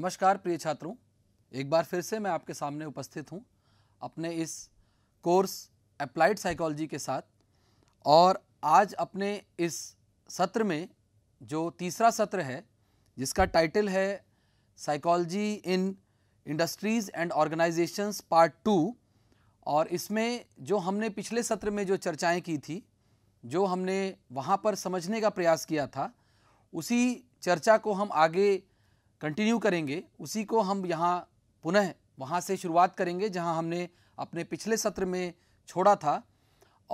नमस्कार प्रिय छात्रों एक बार फिर से मैं आपके सामने उपस्थित हूँ अपने इस कोर्स अप्लाइड साइकोलॉजी के साथ और आज अपने इस सत्र में जो तीसरा सत्र है जिसका टाइटल है psychology in industries and organisations part two और इसमें जो हमने पिछले सत्र में जो चर्चाएं की थी जो हमने वहाँ पर समझने का प्रयास किया था उसी चर्चा को हम आगे कंटिन्यू करेंगे उसी को हम यहाँ पुनः वहाँ से शुरुआत करेंगे जहाँ हमने अपने पिछले सत्र में छोड़ा था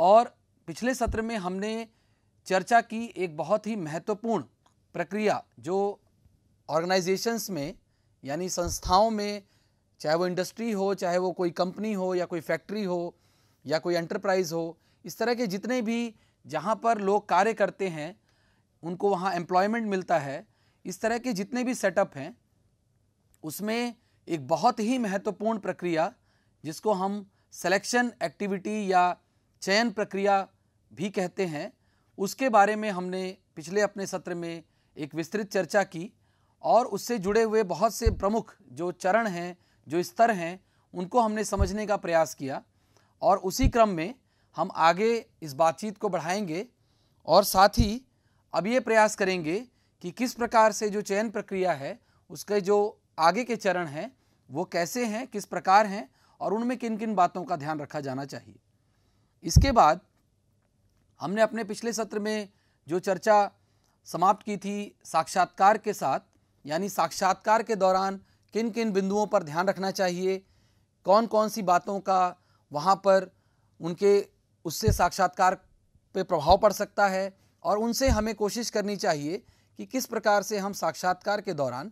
और पिछले सत्र में हमने चर्चा की एक बहुत ही महत्वपूर्ण प्रक्रिया जो ऑर्गेनाइजेशंस में यानी संस्थाओं में चाहे वो इंडस्ट्री हो चाहे वो कोई कंपनी हो या कोई फैक्ट्री हो या कोई एंटरप्राइज हो इस तरह के जितने भी जहाँ पर लोग कार्य करते हैं उनको वहाँ एम्प्लॉयमेंट मिलता है इस तरह के जितने भी सेटअप हैं उसमें एक बहुत ही महत्वपूर्ण प्रक्रिया जिसको हम सेलेक्शन एक्टिविटी या चयन प्रक्रिया भी कहते हैं उसके बारे में हमने पिछले अपने सत्र में एक विस्तृत चर्चा की और उससे जुड़े हुए बहुत से प्रमुख जो चरण हैं जो स्तर हैं उनको हमने समझने का प्रयास किया और उसी क्रम में हम आगे इस बातचीत को बढ़ाएंगे और साथ ही अब ये प्रयास करेंगे कि किस प्रकार से जो चयन प्रक्रिया है उसके जो आगे के चरण हैं वो कैसे हैं किस प्रकार हैं और उनमें किन किन बातों का ध्यान रखा जाना चाहिए इसके बाद हमने अपने पिछले सत्र में जो चर्चा समाप्त की थी साक्षात्कार के साथ यानी साक्षात्कार के दौरान किन किन बिंदुओं पर ध्यान रखना चाहिए कौन कौन सी बातों का वहाँ पर उनके उससे साक्षात्कार पे प्रभाव पड़ सकता है और उनसे हमें कोशिश करनी चाहिए कि किस प्रकार से हम साक्षात्कार के दौरान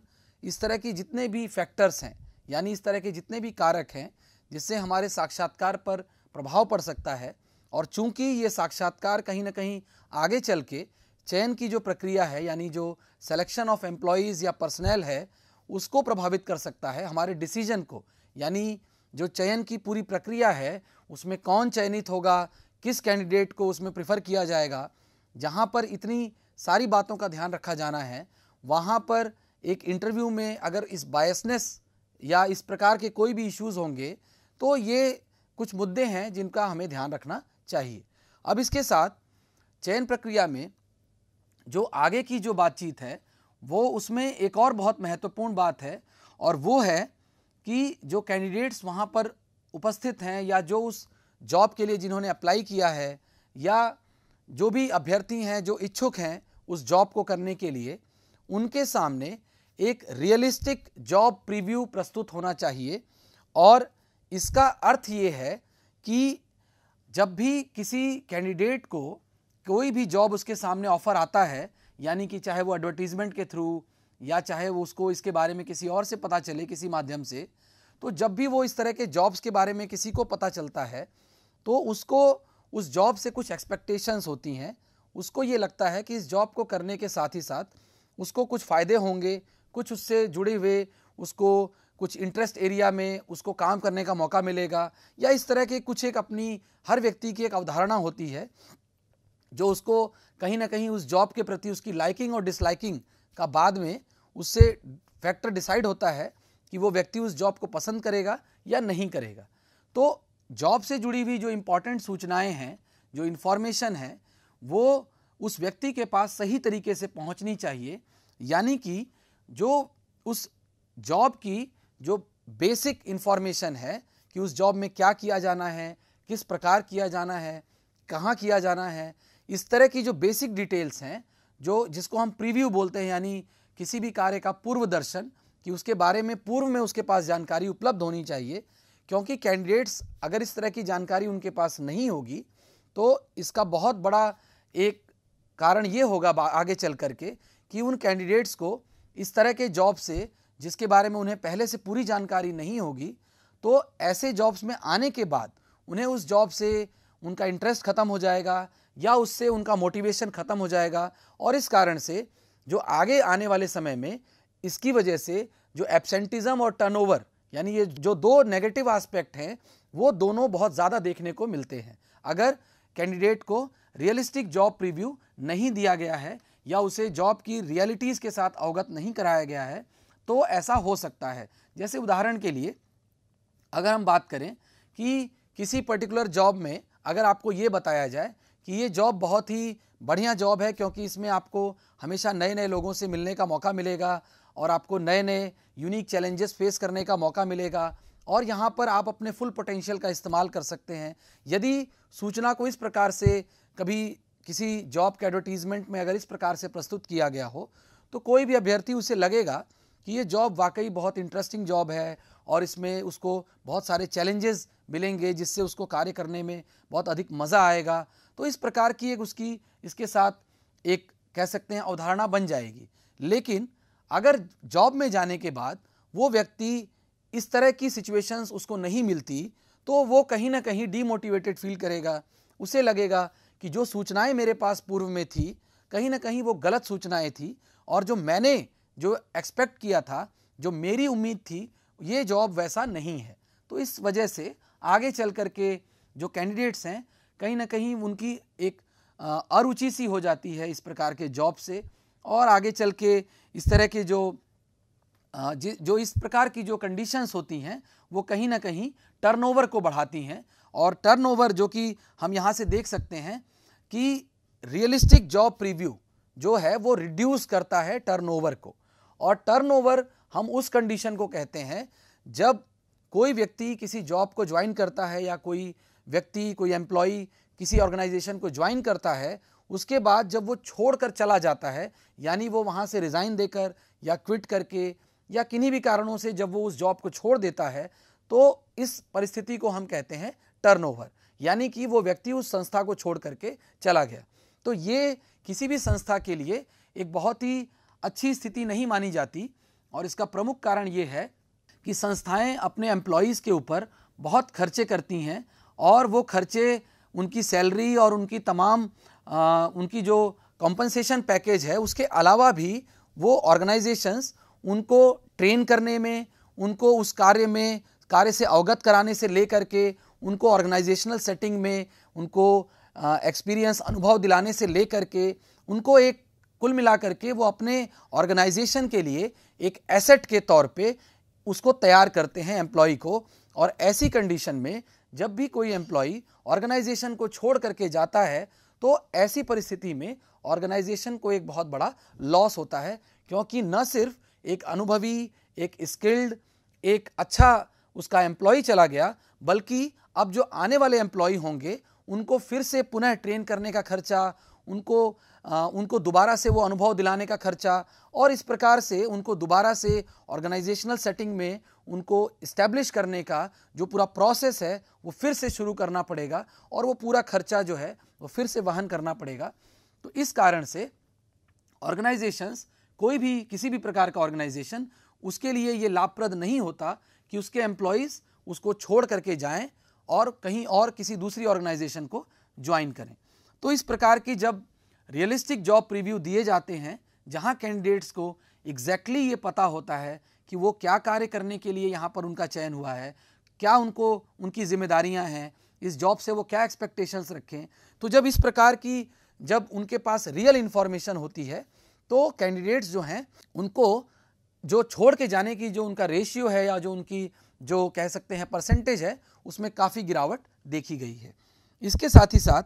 इस तरह की जितने भी फैक्टर्स हैं यानी इस तरह के जितने भी कारक हैं जिससे हमारे साक्षात्कार पर प्रभाव पड़ सकता है और चूंकि ये साक्षात्कार कहीं ना कहीं आगे चल के चयन की जो प्रक्रिया है यानी जो सेलेक्शन ऑफ एम्प्लॉयज़ या पर्सनल है उसको प्रभावित कर सकता है हमारे डिसीजन को यानी जो चयन की पूरी प्रक्रिया है उसमें कौन चयनित होगा किस कैंडिडेट को उसमें प्रिफ़र किया जाएगा जहाँ पर इतनी सारी बातों का ध्यान रखा जाना है वहाँ पर एक इंटरव्यू में अगर इस बायसनेस या इस प्रकार के कोई भी इश्यूज होंगे तो ये कुछ मुद्दे हैं जिनका हमें ध्यान रखना चाहिए अब इसके साथ चयन प्रक्रिया में जो आगे की जो बातचीत है वो उसमें एक और बहुत महत्वपूर्ण बात है और वो है कि जो कैंडिडेट्स वहाँ पर उपस्थित हैं या जो उस जॉब के लिए जिन्होंने अप्लाई किया है या जो भी अभ्यर्थी हैं जो इच्छुक हैं उस जॉब को करने के लिए उनके सामने एक रियलिस्टिक जॉब प्रीव्यू प्रस्तुत होना चाहिए और इसका अर्थ ये है कि जब भी किसी कैंडिडेट को कोई भी जॉब उसके सामने ऑफ़र आता है यानी कि चाहे वो एडवर्टीज़मेंट के थ्रू या चाहे वो उसको इसके बारे में किसी और से पता चले किसी माध्यम से तो जब भी वो इस तरह के जॉब्स के बारे में किसी को पता चलता है तो उसको उस जॉब से कुछ एक्सपेक्टेशंस होती हैं उसको ये लगता है कि इस जॉब को करने के साथ ही साथ उसको कुछ फ़ायदे होंगे कुछ उससे जुड़े हुए उसको कुछ इंटरेस्ट एरिया में उसको काम करने का मौका मिलेगा या इस तरह के कुछ एक अपनी हर व्यक्ति की एक अवधारणा होती है जो उसको कहीं ना कहीं उस जॉब के प्रति उसकी लाइकिंग और डिसलाइकिंग का बाद में उससे फैक्टर डिसाइड होता है कि वो व्यक्ति उस जॉब को पसंद करेगा या नहीं करेगा तो जॉब से जुड़ी हुई जो इम्पोर्टेंट सूचनाएं हैं जो इन्फॉर्मेशन है वो उस व्यक्ति के पास सही तरीके से पहुंचनी चाहिए यानी कि जो उस जॉब की जो बेसिक इन्फॉर्मेशन है कि उस जॉब में क्या किया जाना है किस प्रकार किया जाना है कहाँ किया जाना है इस तरह की जो बेसिक डिटेल्स हैं जो जिसको हम प्रीव्यू बोलते हैं यानी किसी भी कार्य का पूर्व दर्शन कि उसके बारे में पूर्व में उसके पास जानकारी उपलब्ध होनी चाहिए क्योंकि कैंडिडेट्स अगर इस तरह की जानकारी उनके पास नहीं होगी तो इसका बहुत बड़ा एक कारण ये होगा आगे चल करके कि उन कैंडिडेट्स को इस तरह के जॉब से जिसके बारे में उन्हें पहले से पूरी जानकारी नहीं होगी तो ऐसे जॉब्स में आने के बाद उन्हें उस जॉब से उनका इंटरेस्ट ख़त्म हो जाएगा या उससे उनका मोटिवेशन ख़त्म हो जाएगा और इस कारण से जो आगे आने वाले समय में इसकी वजह से जो एबसेंटिज़म और टर्नओवर यानी ये जो दो नेगेटिव आस्पेक्ट हैं वो दोनों बहुत ज़्यादा देखने को मिलते हैं अगर कैंडिडेट को रियलिस्टिक जॉब प्रीव्यू नहीं दिया गया है या उसे जॉब की रियलिटीज़ के साथ अवगत नहीं कराया गया है तो ऐसा हो सकता है जैसे उदाहरण के लिए अगर हम बात करें कि किसी पर्टिकुलर जॉब में अगर आपको ये बताया जाए कि ये जॉब बहुत ही बढ़िया जॉब है क्योंकि इसमें आपको हमेशा नए नए लोगों से मिलने का मौका मिलेगा और आपको नए नए यूनिक चैलेंजेस फेस करने का मौका मिलेगा और यहाँ पर आप अपने फुल पोटेंशियल का इस्तेमाल कर सकते हैं यदि सूचना को इस प्रकार से कभी किसी जॉब के एडवर्टीज़मेंट में अगर इस प्रकार से प्रस्तुत किया गया हो तो कोई भी अभ्यर्थी उसे लगेगा कि ये जॉब वाकई बहुत इंटरेस्टिंग जॉब है और इसमें उसको बहुत सारे चैलेंजेस मिलेंगे जिससे उसको कार्य करने में बहुत अधिक मज़ा आएगा तो इस प्रकार की एक उसकी इसके साथ एक कह सकते हैं अवधारणा बन जाएगी लेकिन अगर जॉब में जाने के बाद वो व्यक्ति इस तरह की सिचुएशंस उसको नहीं मिलती तो वो कहीं ना कहीं डीमोटिवेटेड फील करेगा उसे लगेगा कि जो सूचनाएं मेरे पास पूर्व में थी कहीं ना कहीं वो गलत सूचनाएं थी और जो मैंने जो एक्सपेक्ट किया था जो मेरी उम्मीद थी ये जॉब वैसा नहीं है तो इस वजह से आगे चल कर के जो कैंडिडेट्स हैं कहीं ना कहीं उनकी एक अरुचि सी हो जाती है इस प्रकार के जॉब से और आगे चल के इस तरह के जो जो इस प्रकार की जो कंडीशंस होती हैं वो कहीं ना कहीं टर्नओवर को बढ़ाती हैं और टर्नओवर जो कि हम यहाँ से देख सकते हैं कि रियलिस्टिक जॉब प्रीव्यू जो है वो रिड्यूस करता है टर्नओवर को और टर्नओवर हम उस कंडीशन को कहते हैं जब कोई व्यक्ति किसी जॉब को ज्वाइन करता है या कोई व्यक्ति कोई एम्प्लॉई किसी ऑर्गेनाइजेशन को ज्वाइन करता है उसके बाद जब वो छोड़कर चला जाता है यानी वो वहाँ से रिज़ाइन देकर या क्विट करके या किन्हीं भी कारणों से जब वो उस जॉब को छोड़ देता है तो इस परिस्थिति को हम कहते हैं टर्नओवर यानी कि वो व्यक्ति उस संस्था को छोड़ करके चला गया तो ये किसी भी संस्था के लिए एक बहुत ही अच्छी स्थिति नहीं मानी जाती और इसका प्रमुख कारण ये है कि संस्थाएं अपने एम्प्लॉयज़ के ऊपर बहुत खर्चे करती हैं और वो खर्चे उनकी सैलरी और उनकी तमाम आ, उनकी जो कॉम्पनसेशन पैकेज है उसके अलावा भी वो ऑर्गेनाइजेशंस उनको ट्रेन करने में उनको उस कार्य में कार्य से अवगत कराने से ले करके उनको ऑर्गेनाइजेशनल सेटिंग में उनको एक्सपीरियंस अनुभव दिलाने से ले करके उनको एक कुल मिला के वो अपने ऑर्गेनाइजेशन के लिए एक एसेट के तौर पे उसको तैयार करते हैं एम्प्लॉय को और ऐसी कंडीशन में जब भी कोई एम्प्लॉय ऑर्गेनाइजेशन को छोड़ करके जाता है तो ऐसी परिस्थिति में ऑर्गेनाइजेशन को एक बहुत बड़ा लॉस होता है क्योंकि न सिर्फ एक अनुभवी एक स्किल्ड एक अच्छा उसका एम्प्लॉय चला गया बल्कि अब जो आने वाले एम्प्लॉय होंगे उनको फिर से पुनः ट्रेन करने का खर्चा उनको आ, उनको दोबारा से वो अनुभव दिलाने का खर्चा और इस प्रकार से उनको दोबारा से ऑर्गेनाइजेशनल सेटिंग में उनको इस्टेब्लिश करने का जो पूरा प्रोसेस है वो फिर से शुरू करना पड़ेगा और वो पूरा खर्चा जो है वो तो फिर से वहन करना पड़ेगा तो इस कारण से ऑर्गेनाइजेशंस कोई भी किसी भी प्रकार का ऑर्गेनाइजेशन उसके लिए ये लाभप्रद नहीं होता कि उसके एम्प्लॉयज़ उसको छोड़ करके जाएं और कहीं और किसी दूसरी ऑर्गेनाइजेशन को ज्वाइन करें तो इस प्रकार की जब रियलिस्टिक जॉब प्रीव्यू दिए जाते हैं जहाँ कैंडिडेट्स को एग्जैक्टली exactly ये पता होता है कि वो क्या कार्य करने के लिए यहाँ पर उनका चयन हुआ है क्या उनको उनकी जिम्मेदारियाँ हैं इस जॉब से वो क्या एक्सपेक्टेशंस रखें तो जब इस प्रकार की जब उनके पास रियल इन्फॉर्मेशन होती है तो कैंडिडेट्स जो हैं उनको जो छोड़ के जाने की जो उनका रेशियो है या जो उनकी जो कह सकते हैं परसेंटेज है उसमें काफ़ी गिरावट देखी गई है इसके साथ ही साथ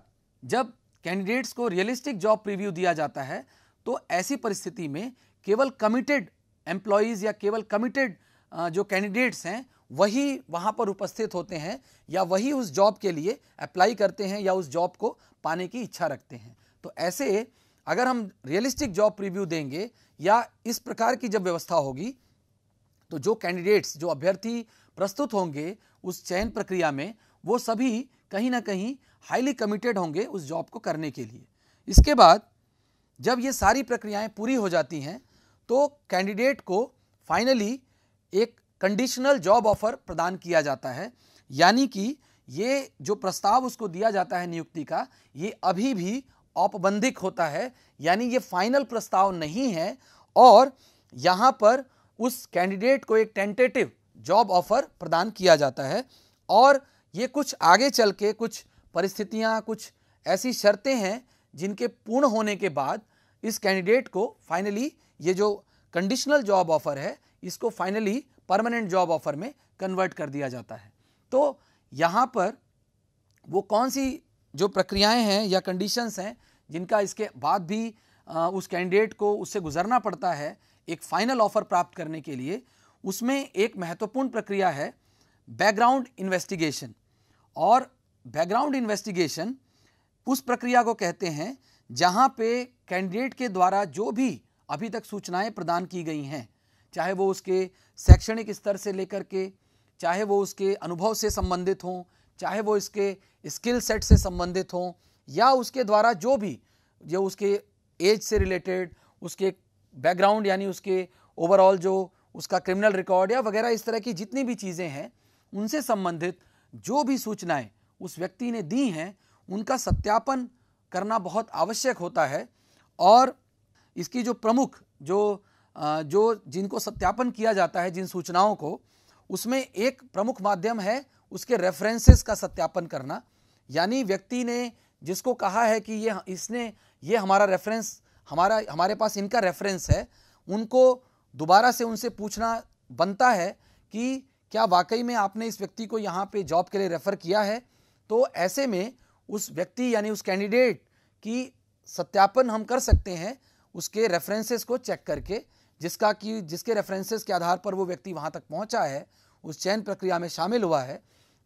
जब कैंडिडेट्स को रियलिस्टिक जॉब प्रीव्यू दिया जाता है तो ऐसी परिस्थिति में केवल कमिटेड एम्प्लॉयज़ या केवल कमिटेड जो कैंडिडेट्स हैं वही वहाँ पर उपस्थित होते हैं या वही उस जॉब के लिए अप्लाई करते हैं या उस जॉब को पाने की इच्छा रखते हैं तो ऐसे अगर हम रियलिस्टिक जॉब प्रीव्यू देंगे या इस प्रकार की जब व्यवस्था होगी तो जो कैंडिडेट्स जो अभ्यर्थी प्रस्तुत होंगे उस चयन प्रक्रिया में वो सभी कहीं ना कहीं हाईली कमिटेड होंगे उस जॉब को करने के लिए इसके बाद जब ये सारी प्रक्रियाएं पूरी हो जाती हैं तो कैंडिडेट को फाइनली एक कंडीशनल जॉब ऑफर प्रदान किया जाता है यानी कि ये जो प्रस्ताव उसको दिया जाता है नियुक्ति का ये अभी भी औपबंधिक होता है यानी ये फाइनल प्रस्ताव नहीं है और यहाँ पर उस कैंडिडेट को एक टेंटेटिव जॉब ऑफर प्रदान किया जाता है और ये कुछ आगे चल के कुछ परिस्थितियाँ कुछ ऐसी शर्तें हैं जिनके पूर्ण होने के बाद इस कैंडिडेट को फाइनली ये जो कंडीशनल जॉब ऑफर है इसको फाइनली परमानेंट जॉब ऑफर में कन्वर्ट कर दिया जाता है तो यहाँ पर वो कौन सी जो प्रक्रियाएं हैं या कंडीशंस हैं जिनका इसके बाद भी आ, उस कैंडिडेट को उससे गुजरना पड़ता है एक फाइनल ऑफर प्राप्त करने के लिए उसमें एक महत्वपूर्ण प्रक्रिया है बैकग्राउंड इन्वेस्टिगेशन और बैकग्राउंड इन्वेस्टिगेशन उस प्रक्रिया को कहते हैं जहाँ पे कैंडिडेट के द्वारा जो भी अभी तक सूचनाएं प्रदान की गई हैं चाहे वो उसके शैक्षणिक स्तर से लेकर के चाहे वो उसके अनुभव से संबंधित हों चाहे वो इसके स्किल सेट से संबंधित हों या उसके द्वारा जो भी जो उसके एज से रिलेटेड उसके बैकग्राउंड यानी उसके ओवरऑल जो उसका क्रिमिनल रिकॉर्ड या वगैरह इस तरह की जितनी भी चीज़ें हैं उनसे संबंधित जो भी सूचनाएं उस व्यक्ति ने दी हैं उनका सत्यापन करना बहुत आवश्यक होता है और इसकी जो प्रमुख जो जो जिनको सत्यापन किया जाता है जिन सूचनाओं को उसमें एक प्रमुख माध्यम है उसके रेफरेंसेस का सत्यापन करना यानी व्यक्ति ने जिसको कहा है कि ये इसने ये हमारा रेफरेंस हमारा हमारे पास इनका रेफरेंस है उनको दोबारा से उनसे पूछना बनता है कि क्या वाकई में आपने इस व्यक्ति को यहाँ पे जॉब के लिए रेफ़र किया है तो ऐसे में उस व्यक्ति यानी उस कैंडिडेट की सत्यापन हम कर सकते हैं उसके रेफरेंसेस को चेक करके जिसका कि जिसके रेफरेंसेस के आधार पर वो व्यक्ति वहाँ तक पहुँचा है उस चयन प्रक्रिया में शामिल हुआ है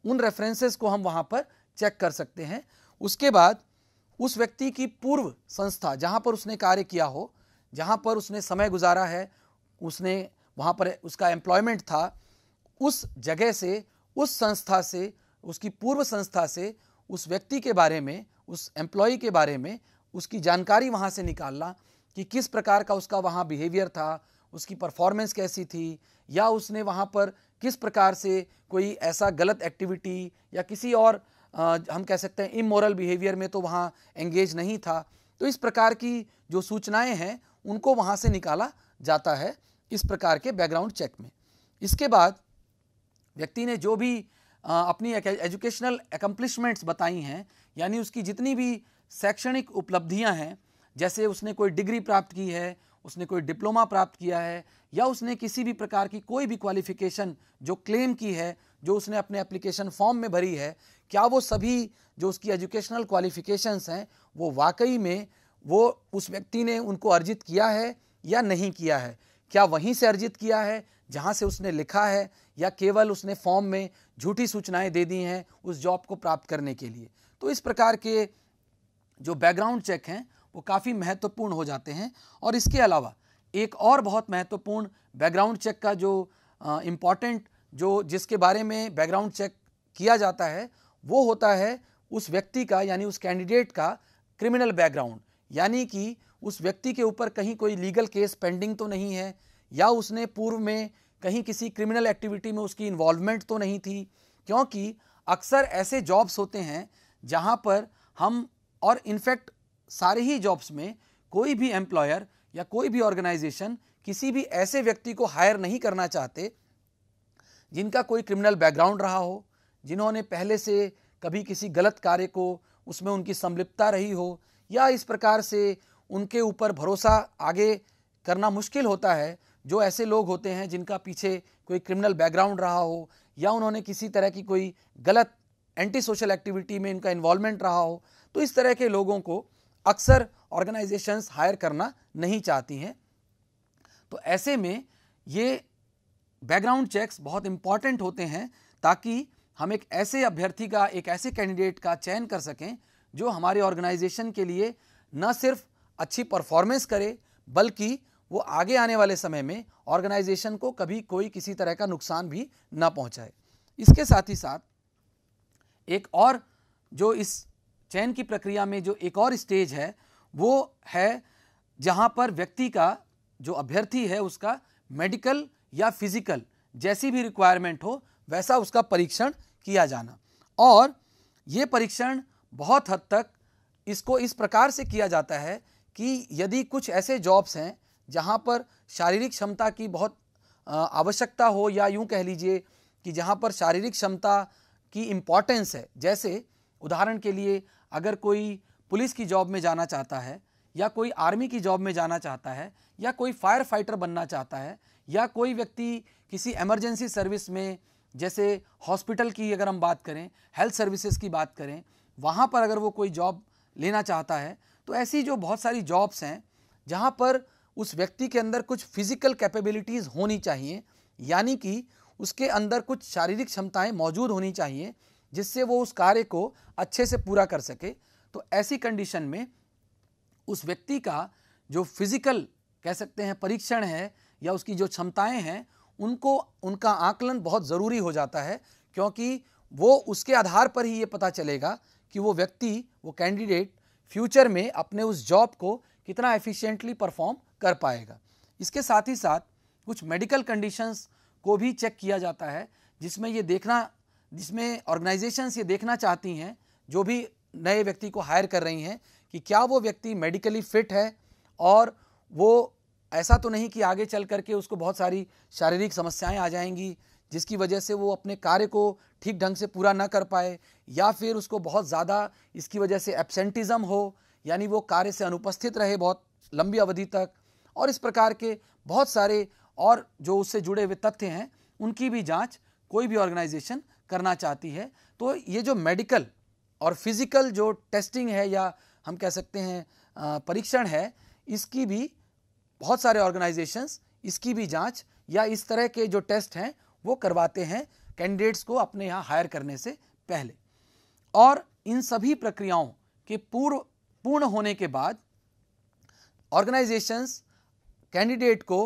उन रेफरेंसेस को हम वहाँ पर चेक कर सकते हैं उसके बाद उस व्यक्ति की पूर्व संस्था जहाँ पर उसने कार्य किया हो जहाँ पर उसने समय गुजारा है उसने वहाँ पर उसका एम्प्लॉयमेंट था उस जगह से उस संस्था से उसकी पूर्व संस्था से उस व्यक्ति के बारे में उस एम्प्लॉय के बारे में उसकी जानकारी वहाँ से निकालना कि किस प्रकार का उसका वहाँ बिहेवियर था उसकी परफॉर्मेंस कैसी थी या उसने वहाँ पर किस प्रकार से कोई ऐसा गलत एक्टिविटी या किसी और आ, हम कह सकते हैं इमोरल बिहेवियर में तो वहाँ एंगेज नहीं था तो इस प्रकार की जो सूचनाएं हैं उनको वहाँ से निकाला जाता है इस प्रकार के बैकग्राउंड चेक में इसके बाद व्यक्ति ने जो भी आ, अपनी एजुकेशनल एकम्प्लिशमेंट्स बताई हैं यानी उसकी जितनी भी शैक्षणिक उपलब्धियाँ हैं जैसे उसने कोई डिग्री प्राप्त की है उसने कोई डिप्लोमा प्राप्त किया है या उसने किसी भी प्रकार की कोई भी क्वालिफिकेशन जो क्लेम की है जो उसने अपने एप्लीकेशन फॉर्म में भरी है क्या वो सभी जो उसकी एजुकेशनल क्वालिफिकेशंस हैं वो वाकई में वो उस व्यक्ति ने उनको अर्जित किया है या नहीं किया है क्या वहीं से अर्जित किया है जहाँ से उसने लिखा है या केवल उसने फॉर्म में झूठी सूचनाएं दे दी हैं उस जॉब को प्राप्त करने के लिए तो इस प्रकार के जो बैकग्राउंड चेक हैं वो काफ़ी महत्वपूर्ण हो जाते हैं और इसके अलावा एक और बहुत महत्वपूर्ण बैकग्राउंड चेक का जो इम्पॉर्टेंट जो जिसके बारे में बैकग्राउंड चेक किया जाता है वो होता है उस व्यक्ति का यानी उस कैंडिडेट का क्रिमिनल बैकग्राउंड यानी कि उस व्यक्ति के ऊपर कहीं कोई लीगल केस पेंडिंग तो नहीं है या उसने पूर्व में कहीं किसी क्रिमिनल एक्टिविटी में उसकी इन्वॉल्वमेंट तो नहीं थी क्योंकि अक्सर ऐसे जॉब्स होते हैं जहाँ पर हम और इनफैक्ट सारे ही जॉब्स में कोई भी एम्प्लॉयर या कोई भी ऑर्गेनाइजेशन किसी भी ऐसे व्यक्ति को हायर नहीं करना चाहते जिनका कोई क्रिमिनल बैकग्राउंड रहा हो जिन्होंने पहले से कभी किसी गलत कार्य को उसमें उनकी संलिप्तता रही हो या इस प्रकार से उनके ऊपर भरोसा आगे करना मुश्किल होता है जो ऐसे लोग होते हैं जिनका पीछे कोई क्रिमिनल बैकग्राउंड रहा हो या उन्होंने किसी तरह की कोई गलत एंटी सोशल एक्टिविटी में इनका इन्वॉल्वमेंट रहा हो तो इस तरह के लोगों को अक्सर ऑर्गेनाइजेशंस हायर करना नहीं चाहती हैं तो ऐसे में ये बैकग्राउंड चेक्स बहुत इम्पॉर्टेंट होते हैं ताकि हम एक ऐसे अभ्यर्थी का एक ऐसे कैंडिडेट का चयन कर सकें जो हमारे ऑर्गेनाइजेशन के लिए न सिर्फ अच्छी परफॉर्मेंस करे बल्कि वो आगे आने वाले समय में ऑर्गेनाइजेशन को कभी कोई किसी तरह का नुकसान भी ना पहुंचाए इसके साथ ही साथ एक और जो इस चयन की प्रक्रिया में जो एक और स्टेज है वो है जहाँ पर व्यक्ति का जो अभ्यर्थी है उसका मेडिकल या फिजिकल जैसी भी रिक्वायरमेंट हो वैसा उसका परीक्षण किया जाना और ये परीक्षण बहुत हद तक इसको इस प्रकार से किया जाता है कि यदि कुछ ऐसे जॉब्स हैं जहाँ पर शारीरिक क्षमता की बहुत आवश्यकता हो या यूँ कह लीजिए कि जहाँ पर शारीरिक क्षमता की इम्पॉर्टेंस है जैसे उदाहरण के लिए अगर कोई पुलिस की जॉब में जाना चाहता है या कोई आर्मी की जॉब में जाना चाहता है या कोई फायर फाइटर बनना चाहता है या कोई व्यक्ति किसी एमरजेंसी सर्विस में जैसे हॉस्पिटल की अगर हम बात करें हेल्थ सर्विसेज की बात करें वहाँ पर अगर वो कोई जॉब लेना चाहता है तो ऐसी जो बहुत सारी जॉब्स हैं जहाँ पर उस व्यक्ति के अंदर कुछ फिज़िकल कैपेबिलिटीज़ होनी चाहिए यानी कि उसके अंदर कुछ शारीरिक क्षमताएं मौजूद होनी चाहिए जिससे वो उस कार्य को अच्छे से पूरा कर सके तो ऐसी कंडीशन में उस व्यक्ति का जो फिजिकल कह सकते हैं परीक्षण है या उसकी जो क्षमताएं हैं उनको उनका आकलन बहुत ज़रूरी हो जाता है क्योंकि वो उसके आधार पर ही ये पता चलेगा कि वो व्यक्ति वो कैंडिडेट फ्यूचर में अपने उस जॉब को कितना एफिशिएंटली परफॉर्म कर पाएगा इसके साथ ही साथ कुछ मेडिकल कंडीशंस को भी चेक किया जाता है जिसमें ये देखना जिसमें ऑर्गेनाइजेशंस ये देखना चाहती हैं जो भी नए व्यक्ति को हायर कर रही हैं कि क्या वो व्यक्ति मेडिकली फिट है और वो ऐसा तो नहीं कि आगे चल करके उसको बहुत सारी शारीरिक समस्याएं आ जाएंगी जिसकी वजह से वो अपने कार्य को ठीक ढंग से पूरा ना कर पाए या फिर उसको बहुत ज़्यादा इसकी वजह से एबसेंटिज़म हो यानी वो कार्य से अनुपस्थित रहे बहुत लंबी अवधि तक और इस प्रकार के बहुत सारे और जो उससे जुड़े हुए तथ्य हैं उनकी भी जांच कोई भी ऑर्गेनाइजेशन करना चाहती है तो ये जो मेडिकल और फिज़िकल जो टेस्टिंग है या हम कह सकते हैं परीक्षण है इसकी भी बहुत सारे ऑर्गेनाइजेशंस इसकी भी जांच या इस तरह के जो टेस्ट हैं वो करवाते हैं कैंडिडेट्स को अपने यहाँ हायर करने से पहले और इन सभी प्रक्रियाओं के पूर्व पूर्ण होने के बाद ऑर्गेनाइजेशंस कैंडिडेट को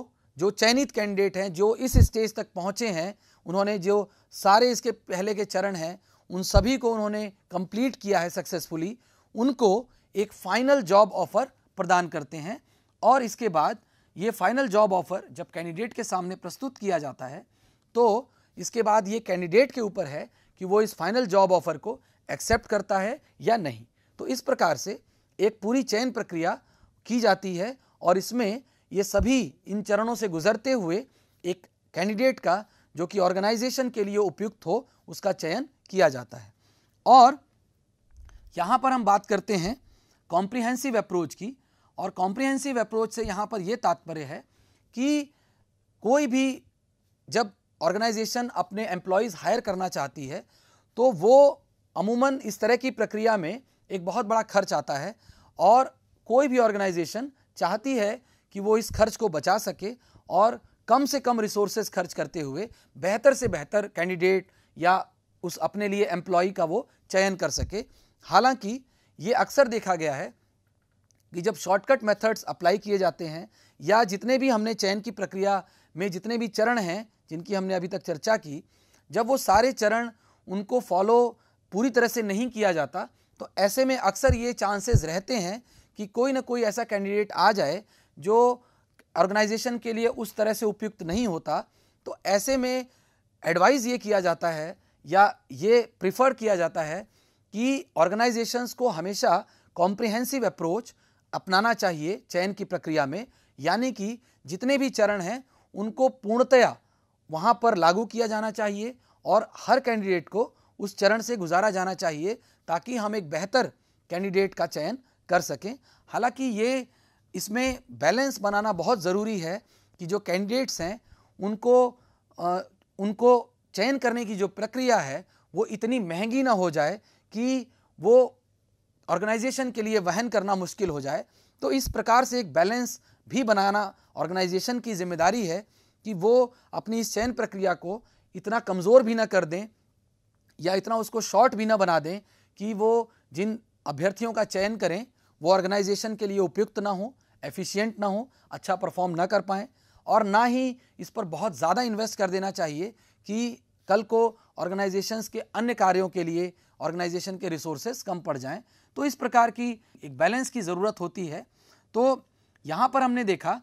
जो चयनित कैंडिडेट हैं जो इस स्टेज तक पहुँचे हैं उन्होंने जो सारे इसके पहले के चरण हैं उन सभी को उन्होंने कंप्लीट किया है सक्सेसफुली उनको एक फाइनल जॉब ऑफ़र प्रदान करते हैं और इसके बाद ये फाइनल जॉब ऑफ़र जब कैंडिडेट के सामने प्रस्तुत किया जाता है तो इसके बाद ये कैंडिडेट के ऊपर है कि वो इस फाइनल जॉब ऑफ़र को एक्सेप्ट करता है या नहीं तो इस प्रकार से एक पूरी चयन प्रक्रिया की जाती है और इसमें ये सभी इन चरणों से गुजरते हुए एक कैंडिडेट का जो कि ऑर्गेनाइजेशन के लिए उपयुक्त हो उसका चयन किया जाता है और यहाँ पर हम बात करते हैं कॉम्प्रिहेंसिव अप्रोच की और कॉम्प्रिहेंसिव अप्रोच से यहाँ पर यह तात्पर्य है कि कोई भी जब ऑर्गेनाइजेशन अपने एम्प्लॉयज़ हायर करना चाहती है तो वो अमूमन इस तरह की प्रक्रिया में एक बहुत बड़ा खर्च आता है और कोई भी ऑर्गेनाइजेशन चाहती है कि वो इस खर्च को बचा सके और कम से कम रिसोर्सेज खर्च करते हुए बेहतर से बेहतर कैंडिडेट या उस अपने लिए एम्प्लॉय का वो चयन कर सके हालांकि ये अक्सर देखा गया है कि जब शॉर्टकट मेथड्स अप्लाई किए जाते हैं या जितने भी हमने चयन की प्रक्रिया में जितने भी चरण हैं जिनकी हमने अभी तक चर्चा की जब वो सारे चरण उनको फॉलो पूरी तरह से नहीं किया जाता तो ऐसे में अक्सर ये चांसेस रहते हैं कि कोई ना कोई ऐसा कैंडिडेट आ जाए जो ऑर्गेनाइजेशन के लिए उस तरह से उपयुक्त नहीं होता तो ऐसे में एडवाइज़ ये किया जाता है या ये प्रिफर किया जाता है कि ऑर्गेनाइजेशंस को हमेशा कॉम्प्रिहेंसिव अप्रोच अपनाना चाहिए चयन की प्रक्रिया में यानी कि जितने भी चरण हैं उनको पूर्णतया वहाँ पर लागू किया जाना चाहिए और हर कैंडिडेट को उस चरण से गुजारा जाना चाहिए ताकि हम एक बेहतर कैंडिडेट का चयन कर सकें हालांकि ये इसमें बैलेंस बनाना बहुत ज़रूरी है कि जो कैंडिडेट्स हैं उनको आ, उनको चयन करने की जो प्रक्रिया है वो इतनी महंगी ना हो जाए कि वो ऑर्गेनाइजेशन के लिए वहन करना मुश्किल हो जाए तो इस प्रकार से एक बैलेंस भी बनाना ऑर्गेनाइजेशन की जिम्मेदारी है कि वो अपनी इस चयन प्रक्रिया को इतना कमज़ोर भी ना कर दें या इतना उसको शॉर्ट भी ना बना दें कि वो जिन अभ्यर्थियों का चयन करें वो ऑर्गेनाइजेशन के लिए उपयुक्त ना हो एफिशिएंट ना हो अच्छा परफॉर्म ना कर पाएँ और ना ही इस पर बहुत ज़्यादा इन्वेस्ट कर देना चाहिए कि कल को ऑर्गेनाइजेशंस के अन्य कार्यों के लिए ऑर्गेनाइजेशन के रिसोर्सेस कम पड़ जाएं तो इस प्रकार की एक बैलेंस की ज़रूरत होती है तो यहाँ पर हमने देखा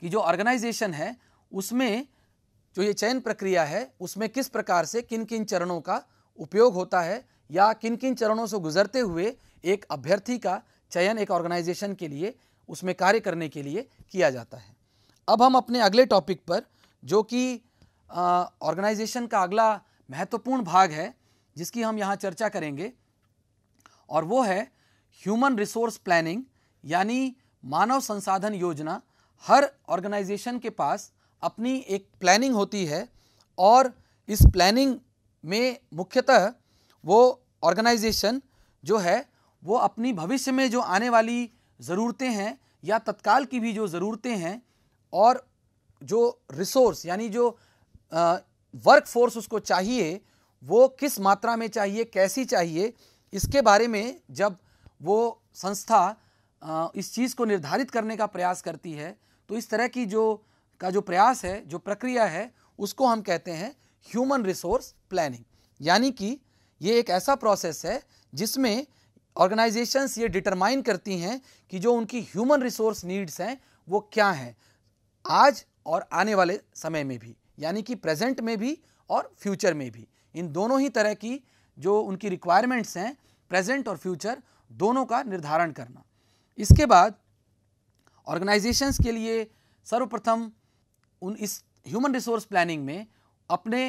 कि जो ऑर्गेनाइजेशन है उसमें जो ये चयन प्रक्रिया है उसमें किस प्रकार से किन किन चरणों का उपयोग होता है या किन किन चरणों से गुजरते हुए एक अभ्यर्थी का चयन एक ऑर्गेनाइजेशन के लिए उसमें कार्य करने के लिए किया जाता है अब हम अपने अगले टॉपिक पर जो कि ऑर्गेनाइजेशन का अगला महत्वपूर्ण भाग है जिसकी हम यहाँ चर्चा करेंगे और वो है ह्यूमन रिसोर्स प्लानिंग यानी मानव संसाधन योजना हर ऑर्गेनाइजेशन के पास अपनी एक प्लानिंग होती है और इस प्लानिंग में मुख्यतः वो ऑर्गेनाइजेशन जो है वो अपनी भविष्य में जो आने वाली ज़रूरतें हैं या तत्काल की भी जो ज़रूरतें हैं और जो रिसोर्स यानी जो वर्क फोर्स उसको चाहिए वो किस मात्रा में चाहिए कैसी चाहिए इसके बारे में जब वो संस्था इस चीज़ को निर्धारित करने का प्रयास करती है तो इस तरह की जो का जो प्रयास है जो प्रक्रिया है उसको हम कहते हैं ह्यूमन रिसोर्स प्लानिंग यानी कि ये एक ऐसा प्रोसेस है जिसमें ऑर्गेनाइजेशंस ये डिटरमाइन करती हैं कि जो उनकी ह्यूमन रिसोर्स नीड्स हैं वो क्या हैं आज और आने वाले समय में भी यानी कि प्रेजेंट में भी और फ्यूचर में भी इन दोनों ही तरह की जो उनकी रिक्वायरमेंट्स हैं प्रेजेंट और फ्यूचर दोनों का निर्धारण करना इसके बाद ऑर्गेनाइजेशंस के लिए सर्वप्रथम उन इस ह्यूमन रिसोर्स प्लानिंग में अपने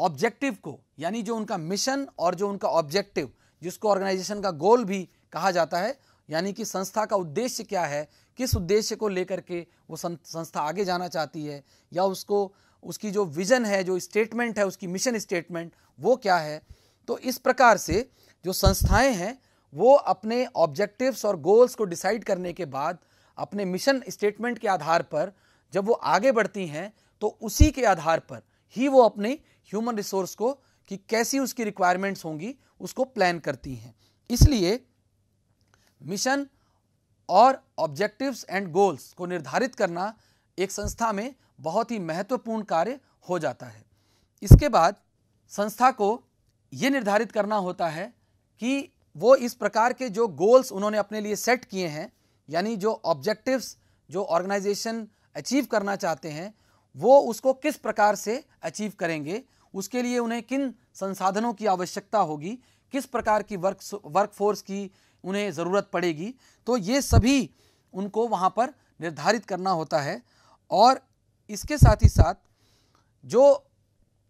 ऑब्जेक्टिव को यानी जो उनका मिशन और जो उनका ऑब्जेक्टिव जिसको ऑर्गेनाइजेशन का गोल भी कहा जाता है यानी कि संस्था का उद्देश्य क्या है किस उद्देश्य को लेकर के वो संस्था आगे जाना चाहती है या उसको उसकी जो विज़न है जो स्टेटमेंट है उसकी मिशन स्टेटमेंट वो क्या है तो इस प्रकार से जो संस्थाएं हैं वो अपने ऑब्जेक्टिव्स और गोल्स को डिसाइड करने के बाद अपने मिशन स्टेटमेंट के आधार पर जब वो आगे बढ़ती हैं तो उसी के आधार पर ही वो अपने ह्यूमन रिसोर्स को कि कैसी उसकी रिक्वायरमेंट्स होंगी उसको प्लान करती हैं इसलिए मिशन और ऑब्जेक्टिव्स एंड गोल्स को निर्धारित करना एक संस्था में बहुत ही महत्वपूर्ण कार्य हो जाता है इसके बाद संस्था को ये निर्धारित करना होता है कि वो इस प्रकार के जो गोल्स उन्होंने अपने लिए सेट किए हैं यानी जो ऑब्जेक्टिव्स जो ऑर्गेनाइजेशन अचीव करना चाहते हैं वो उसको किस प्रकार से अचीव करेंगे उसके लिए उन्हें किन संसाधनों की आवश्यकता होगी किस प्रकार की वर्क वर्कफोर्स की उन्हें ज़रूरत पड़ेगी तो ये सभी उनको वहाँ पर निर्धारित करना होता है और इसके साथ ही साथ जो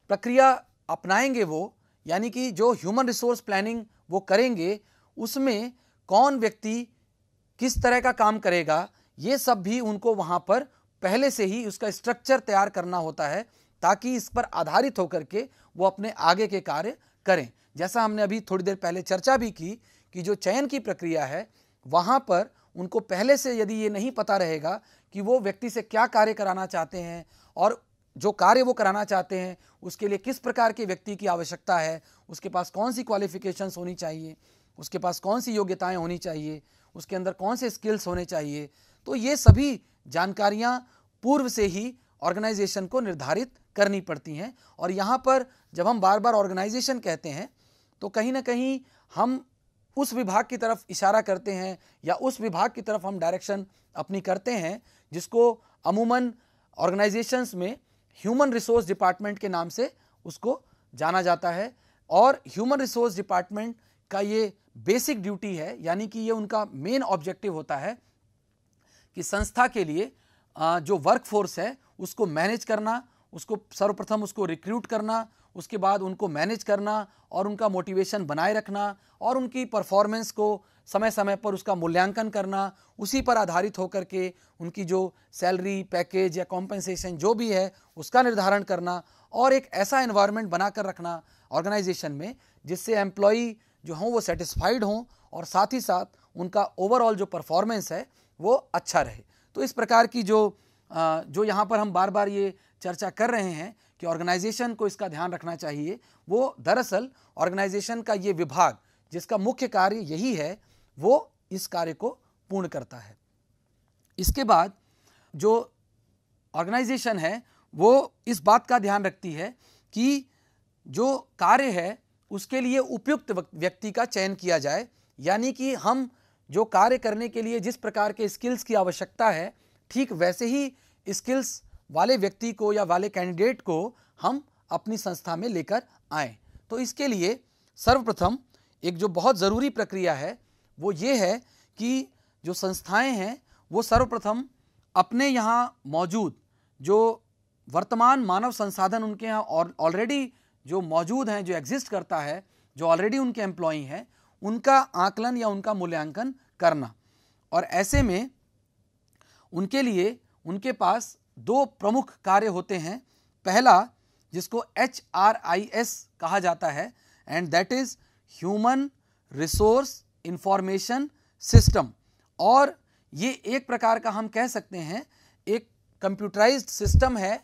प्रक्रिया अपनाएंगे वो यानी कि जो ह्यूमन रिसोर्स प्लानिंग वो करेंगे उसमें कौन व्यक्ति किस तरह का काम करेगा ये सब भी उनको वहाँ पर पहले से ही उसका स्ट्रक्चर तैयार करना होता है ताकि इस पर आधारित होकर के वो अपने आगे के कार्य करें जैसा हमने अभी थोड़ी देर पहले चर्चा भी की कि जो चयन की प्रक्रिया है वहाँ पर उनको पहले से यदि ये नहीं पता रहेगा कि वो व्यक्ति से क्या कार्य कराना चाहते हैं और जो कार्य वो कराना चाहते हैं उसके लिए किस प्रकार के व्यक्ति की आवश्यकता है उसके पास कौन सी क्वालिफिकेशंस होनी चाहिए उसके पास कौन सी योग्यताएं होनी चाहिए उसके अंदर कौन से स्किल्स होने चाहिए तो ये सभी जानकारियाँ पूर्व से ही ऑर्गेनाइजेशन को निर्धारित करनी पड़ती हैं और यहाँ पर जब हम बार बार ऑर्गेनाइजेशन कहते हैं तो कहीं ना कहीं हम उस विभाग की तरफ इशारा करते हैं या उस विभाग की तरफ हम डायरेक्शन अपनी करते हैं जिसको अमूमन ऑर्गेनाइजेशंस में ह्यूमन रिसोर्स डिपार्टमेंट के नाम से उसको जाना जाता है और ह्यूमन रिसोर्स डिपार्टमेंट का ये बेसिक ड्यूटी है यानी कि ये उनका मेन ऑब्जेक्टिव होता है कि संस्था के लिए जो वर्कफोर्स है उसको मैनेज करना उसको सर्वप्रथम उसको रिक्रूट करना उसके बाद उनको मैनेज करना और उनका मोटिवेशन बनाए रखना और उनकी परफॉर्मेंस को समय समय पर उसका मूल्यांकन करना उसी पर आधारित होकर के उनकी जो सैलरी पैकेज या कॉम्पेंसेशन जो भी है उसका निर्धारण करना और एक ऐसा एनवायरनमेंट बनाकर रखना ऑर्गेनाइजेशन में जिससे एम्प्लॉई जो हों वो सेटिस्फाइड हों और साथ ही साथ उनका ओवरऑल जो परफॉर्मेंस है वो अच्छा रहे तो इस प्रकार की जो जो यहाँ पर हम बार बार ये चर्चा कर रहे हैं कि ऑर्गेनाइजेशन को इसका ध्यान रखना चाहिए वो दरअसल ऑर्गेनाइजेशन का ये विभाग जिसका मुख्य कार्य यही है वो इस कार्य को पूर्ण करता है इसके बाद जो ऑर्गेनाइजेशन है वो इस बात का ध्यान रखती है कि जो कार्य है उसके लिए उपयुक्त व्यक्ति का चयन किया जाए यानी कि हम जो कार्य करने के लिए जिस प्रकार के स्किल्स की आवश्यकता है ठीक वैसे ही स्किल्स वाले व्यक्ति को या वाले कैंडिडेट को हम अपनी संस्था में लेकर आए तो इसके लिए सर्वप्रथम एक जो बहुत ज़रूरी प्रक्रिया है वो ये है कि जो संस्थाएं हैं वो सर्वप्रथम अपने यहाँ मौजूद जो वर्तमान मानव संसाधन उनके यहाँ और ऑलरेडी जो मौजूद हैं जो एग्जिस्ट करता है जो ऑलरेडी उनके एम्प्लॉय हैं उनका आकलन या उनका मूल्यांकन करना और ऐसे में उनके लिए उनके पास दो प्रमुख कार्य होते हैं पहला जिसको एच आर आई एस कहा जाता है and that is human resource information system और ये एक प्रकार का हम कह सकते हैं एक कंप्यूटराइज्ड सिस्टम है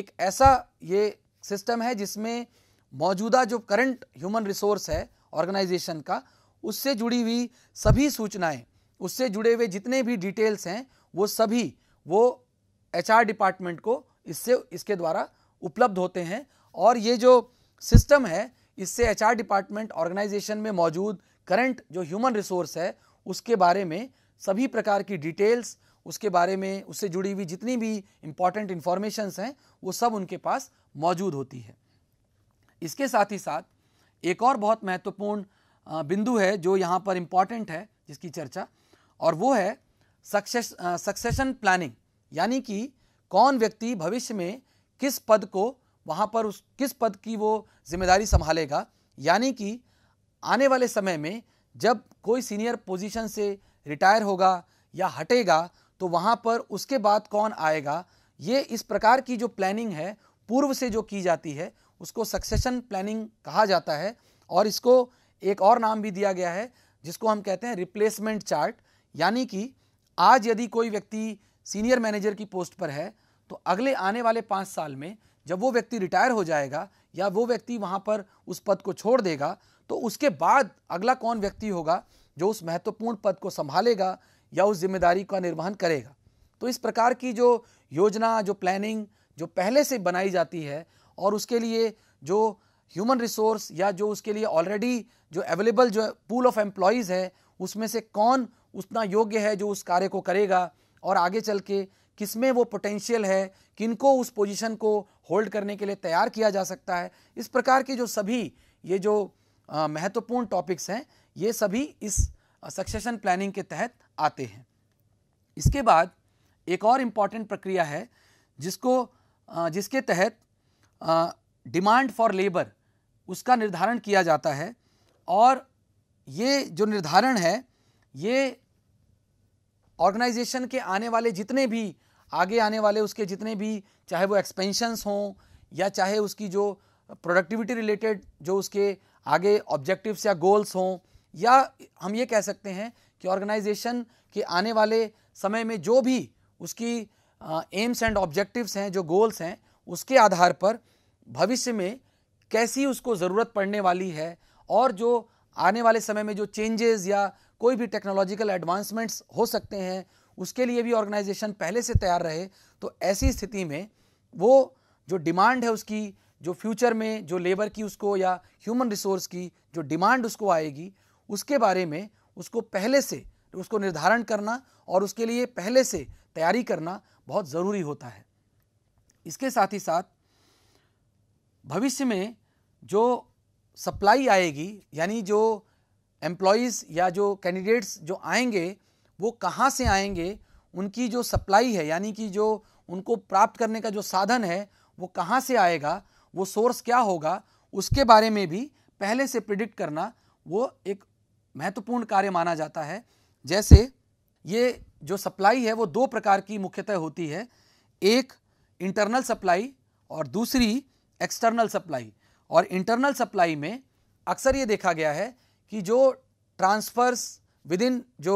एक ऐसा ये सिस्टम है जिसमें मौजूदा जो करंट ह्यूमन रिसोर्स है ऑर्गेनाइजेशन का उससे जुड़ी हुई सभी सूचनाएं उससे जुड़े हुए जितने भी डिटेल्स हैं वो सभी वो एचआर डिपार्टमेंट को इससे इसके द्वारा उपलब्ध होते हैं और ये जो सिस्टम है इससे एचआर डिपार्टमेंट ऑर्गेनाइजेशन में मौजूद करंट जो ह्यूमन रिसोर्स है उसके बारे में सभी प्रकार की डिटेल्स उसके बारे में उससे जुड़ी हुई जितनी भी इम्पॉर्टेंट इन्फॉर्मेशंस हैं वो सब उनके पास मौजूद होती है इसके साथ ही साथ एक और बहुत महत्वपूर्ण बिंदु है जो यहाँ पर इम्पॉर्टेंट है जिसकी चर्चा और वो है सक्सेस सक्सेशन प्लानिंग यानी कि कौन व्यक्ति भविष्य में किस पद को वहाँ पर उस किस पद की वो जिम्मेदारी संभालेगा यानी कि आने वाले समय में जब कोई सीनियर पोजीशन से रिटायर होगा या हटेगा तो वहाँ पर उसके बाद कौन आएगा ये इस प्रकार की जो प्लानिंग है पूर्व से जो की जाती है उसको सक्सेशन प्लानिंग कहा जाता है और इसको एक और नाम भी दिया गया है जिसको हम कहते हैं रिप्लेसमेंट चार्ट यानी कि आज यदि कोई व्यक्ति सीनियर मैनेजर की पोस्ट पर है तो अगले आने वाले पाँच साल में जब वो व्यक्ति रिटायर हो जाएगा या वो व्यक्ति वहाँ पर उस पद को छोड़ देगा तो उसके बाद अगला कौन व्यक्ति होगा जो उस महत्वपूर्ण पद को संभालेगा या उस जिम्मेदारी का निर्वहन करेगा तो इस प्रकार की जो योजना जो प्लानिंग जो पहले से बनाई जाती है और उसके लिए जो ह्यूमन रिसोर्स या जो उसके लिए ऑलरेडी जो अवेलेबल जो पूल ऑफ एम्प्लॉयज़ है उसमें से कौन उतना योग्य है जो उस कार्य को करेगा और आगे चल के किस में वो पोटेंशियल है किनको उस पोजीशन को होल्ड करने के लिए तैयार किया जा सकता है इस प्रकार के जो सभी ये जो महत्वपूर्ण टॉपिक्स हैं ये सभी इस सक्सेशन प्लानिंग के तहत आते हैं इसके बाद एक और इम्पॉर्टेंट प्रक्रिया है जिसको जिसके तहत डिमांड फॉर लेबर उसका निर्धारण किया जाता है और ये जो निर्धारण है ये ऑर्गेनाइजेशन के आने वाले जितने भी आगे आने वाले उसके जितने भी चाहे वो एक्सपेंशंस हों या चाहे उसकी जो प्रोडक्टिविटी रिलेटेड जो उसके आगे ऑब्जेक्टिव्स या गोल्स हों या हम ये कह सकते हैं कि ऑर्गेनाइजेशन के आने वाले समय में जो भी उसकी एम्स एंड ऑब्जेक्टिव्स हैं जो गोल्स हैं उसके आधार पर भविष्य में कैसी उसको ज़रूरत पड़ने वाली है और जो आने वाले समय में जो चेंजेस या कोई भी टेक्नोलॉजिकल एडवांसमेंट्स हो सकते हैं उसके लिए भी ऑर्गेनाइजेशन पहले से तैयार रहे तो ऐसी स्थिति में वो जो डिमांड है उसकी जो फ्यूचर में जो लेबर की उसको या ह्यूमन रिसोर्स की जो डिमांड उसको आएगी उसके बारे में उसको पहले से उसको निर्धारण करना और उसके लिए पहले से तैयारी करना बहुत ज़रूरी होता है इसके साथ ही साथ भविष्य में जो सप्लाई आएगी यानी जो एम्प्लॉयज़ या जो कैंडिडेट्स जो आएंगे वो कहाँ से आएंगे उनकी जो सप्लाई है यानी कि जो उनको प्राप्त करने का जो साधन है वो कहाँ से आएगा वो सोर्स क्या होगा उसके बारे में भी पहले से प्रिडिक्ट करना वो एक महत्वपूर्ण कार्य माना जाता है जैसे ये जो सप्लाई है वो दो प्रकार की मुख्यतः होती है एक इंटरनल सप्लाई और दूसरी एक्सटर्नल सप्लाई और इंटरनल सप्लाई में अक्सर ये देखा गया है कि जो ट्रांसफ़र्स विद इन जो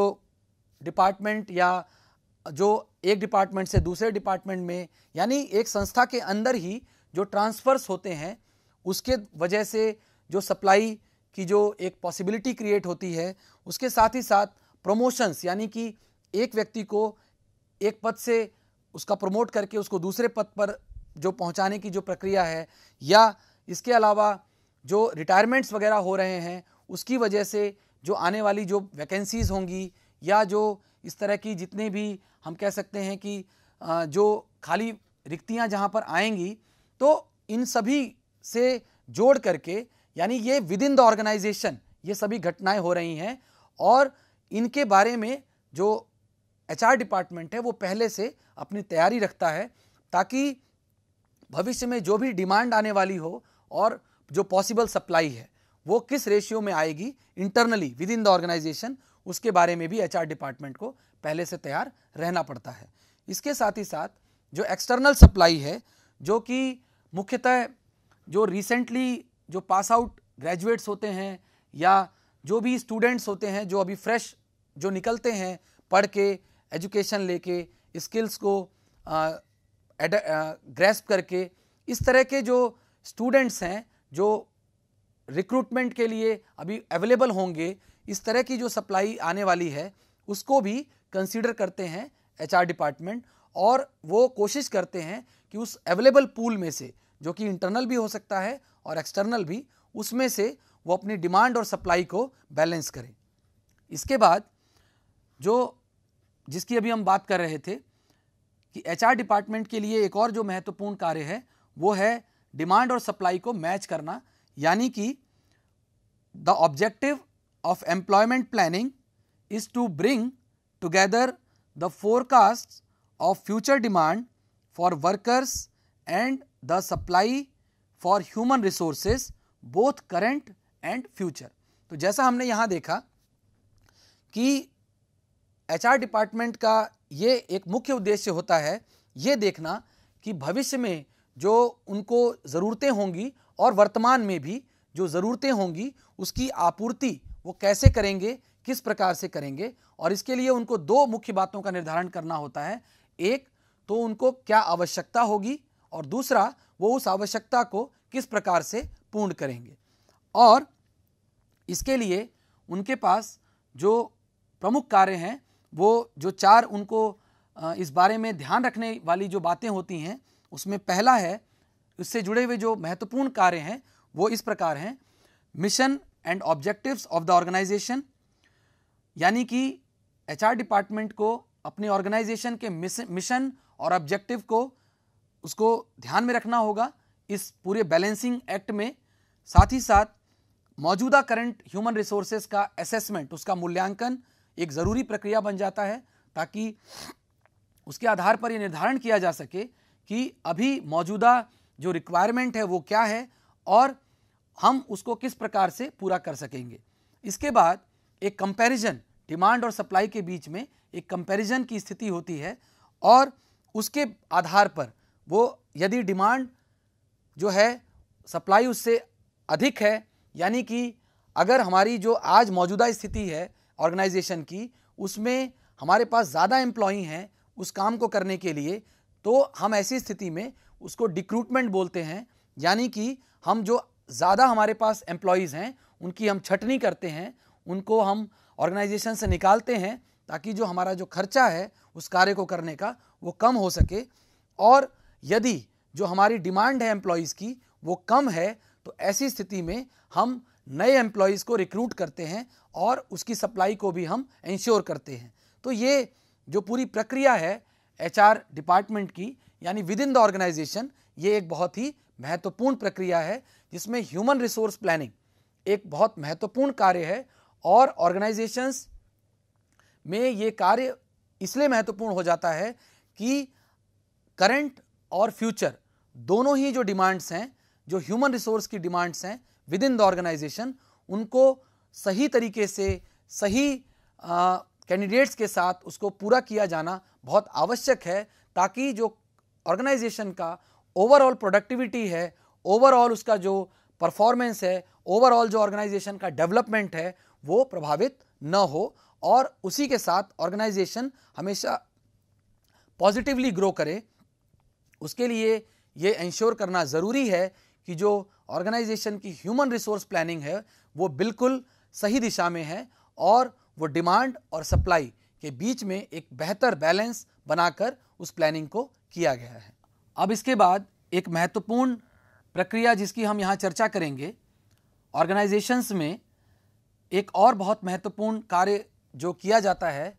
डिपार्टमेंट या जो एक डिपार्टमेंट से दूसरे डिपार्टमेंट में यानी एक संस्था के अंदर ही जो ट्रांसफ़र्स होते हैं उसके वजह से जो सप्लाई की जो एक पॉसिबिलिटी क्रिएट होती है उसके साथ ही साथ प्रमोशंस यानी कि एक व्यक्ति को एक पद से उसका प्रमोट करके उसको दूसरे पद पर जो पहुंचाने की जो प्रक्रिया है या इसके अलावा जो रिटायरमेंट्स वगैरह हो रहे हैं उसकी वजह से जो आने वाली जो वैकेंसीज़ होंगी या जो इस तरह की जितने भी हम कह सकते हैं कि जो खाली रिक्तियां जहां पर आएंगी तो इन सभी से जोड़ करके यानी ये विद इन द ऑर्गेनाइजेशन ये सभी घटनाएं हो रही हैं और इनके बारे में जो एचआर डिपार्टमेंट है वो पहले से अपनी तैयारी रखता है ताकि भविष्य में जो भी डिमांड आने वाली हो और जो पॉसिबल सप्लाई है वो किस रेशियो में आएगी internally within the organisation उसके बारे में भी एच डिपार्टमेंट को पहले से तैयार रहना पड़ता है इसके साथ ही साथ जो एक्सटर्नल सप्लाई है जो कि मुख्यतः जो रिसेंटली जो पास आउट ग्रेजुएट्स होते हैं या जो भी स्टूडेंट्स होते हैं जो अभी फ्रेश जो निकलते हैं पढ़ के एजुकेशन लेके स्किल्स को ग्रेस्प करके इस तरह के जो स्टूडेंट्स हैं जो रिक्रूटमेंट के लिए अभी अवेलेबल होंगे इस तरह की जो सप्लाई आने वाली है उसको भी कंसीडर करते हैं एचआर डिपार्टमेंट और वो कोशिश करते हैं कि उस अवेलेबल पूल में से जो कि इंटरनल भी हो सकता है और एक्सटर्नल भी उसमें से वो अपनी डिमांड और सप्लाई को बैलेंस करें इसके बाद जो जिसकी अभी हम बात कर रहे थे कि एचआर डिपार्टमेंट के लिए एक और जो महत्वपूर्ण कार्य है वो है डिमांड और सप्लाई को मैच करना यानी कि the objective of employment planning is to bring together the forecast of future demand for workers and the supply for human resources both current and future तो जैसा हमने यहाँ देखा कि एच आर डिपार्टमेंट का ये एक मुख्य उद्देश्य होता है ये देखना कि भविष्य में जो उनको ज़रूरतें होंगी और वर्तमान में भी जो ज़रूरतें होंगी उसकी आपूर्ति वो कैसे करेंगे किस प्रकार से करेंगे और इसके लिए उनको दो मुख्य बातों का निर्धारण करना होता है एक तो उनको क्या आवश्यकता होगी और दूसरा वो उस आवश्यकता को किस प्रकार से पूर्ण करेंगे और इसके लिए उनके पास जो प्रमुख कार्य हैं वो जो चार उनको इस बारे में ध्यान रखने वाली जो बातें होती हैं उसमें पहला है उससे जुड़े हुए जो महत्वपूर्ण कार्य हैं वो इस प्रकार हैं mission and objectives of the organisation यानी कि एचआर डिपार्टमेंट को अपने ऑर्गेनाइजेशन के मिशन और ऑब्जेक्टिव को उसको ध्यान में रखना होगा इस पूरे बैलेंसिंग एक्ट में साथ ही साथ मौजूदा करंट ह्यूमन रिसोर्सेज का असेसमेंट उसका मूल्यांकन एक ज़रूरी प्रक्रिया बन जाता है ताकि उसके आधार पर यह निर्धारण किया जा सके कि अभी मौजूदा जो रिक्वायरमेंट है वो क्या है और हम उसको किस प्रकार से पूरा कर सकेंगे इसके बाद एक कंपैरिजन डिमांड और सप्लाई के बीच में एक कंपैरिजन की स्थिति होती है और उसके आधार पर वो यदि डिमांड जो है सप्लाई उससे अधिक है यानी कि अगर हमारी जो आज मौजूदा स्थिति है ऑर्गेनाइजेशन की उसमें हमारे पास ज़्यादा एम्प्लॉई हैं उस काम को करने के लिए तो हम ऐसी स्थिति में उसको डिक्रूटमेंट बोलते हैं यानी कि हम जो ज़्यादा हमारे पास एम्प्लॉयज़ हैं उनकी हम छटनी करते हैं उनको हम ऑर्गेनाइजेशन से निकालते हैं ताकि जो हमारा जो खर्चा है उस कार्य को करने का वो कम हो सके और यदि जो हमारी डिमांड है एम्प्लॉयज़ की वो कम है तो ऐसी स्थिति में हम नए एम्प्लॉयज़ को रिक्रूट करते हैं और उसकी सप्लाई को भी हम इंश्योर करते हैं तो ये जो पूरी प्रक्रिया है एचआर डिपार्टमेंट की यानी विद इन द ऑर्गेनाइजेशन ये एक बहुत ही महत्वपूर्ण प्रक्रिया है जिसमें ह्यूमन रिसोर्स प्लानिंग एक बहुत महत्वपूर्ण कार्य है और ऑर्गेनाइजेशंस में ये कार्य इसलिए महत्वपूर्ण हो जाता है कि करंट और फ्यूचर दोनों ही जो डिमांड्स हैं जो ह्यूमन रिसोर्स की डिमांड्स हैं विद इन द ऑर्गेनाइजेशन उनको सही तरीके से सही कैंडिडेट्स के साथ उसको पूरा किया जाना बहुत आवश्यक है ताकि जो ऑर्गेनाइजेशन का ओवरऑल प्रोडक्टिविटी है ओवरऑल उसका जो परफॉर्मेंस है ओवरऑल जो ऑर्गेनाइजेशन का डेवलपमेंट है वो प्रभावित न हो और उसी के साथ ऑर्गेनाइजेशन हमेशा पॉजिटिवली ग्रो करे उसके लिए ये इंश्योर करना ज़रूरी है कि जो ऑर्गेनाइजेशन की ह्यूमन रिसोर्स प्लानिंग है वो बिल्कुल सही दिशा में है और वो डिमांड और सप्लाई के बीच में एक बेहतर बैलेंस बनाकर उस प्लानिंग को किया गया है अब इसके बाद एक महत्वपूर्ण प्रक्रिया जिसकी हम यहाँ चर्चा करेंगे ऑर्गेनाइजेशंस में एक और बहुत महत्वपूर्ण कार्य जो किया जाता है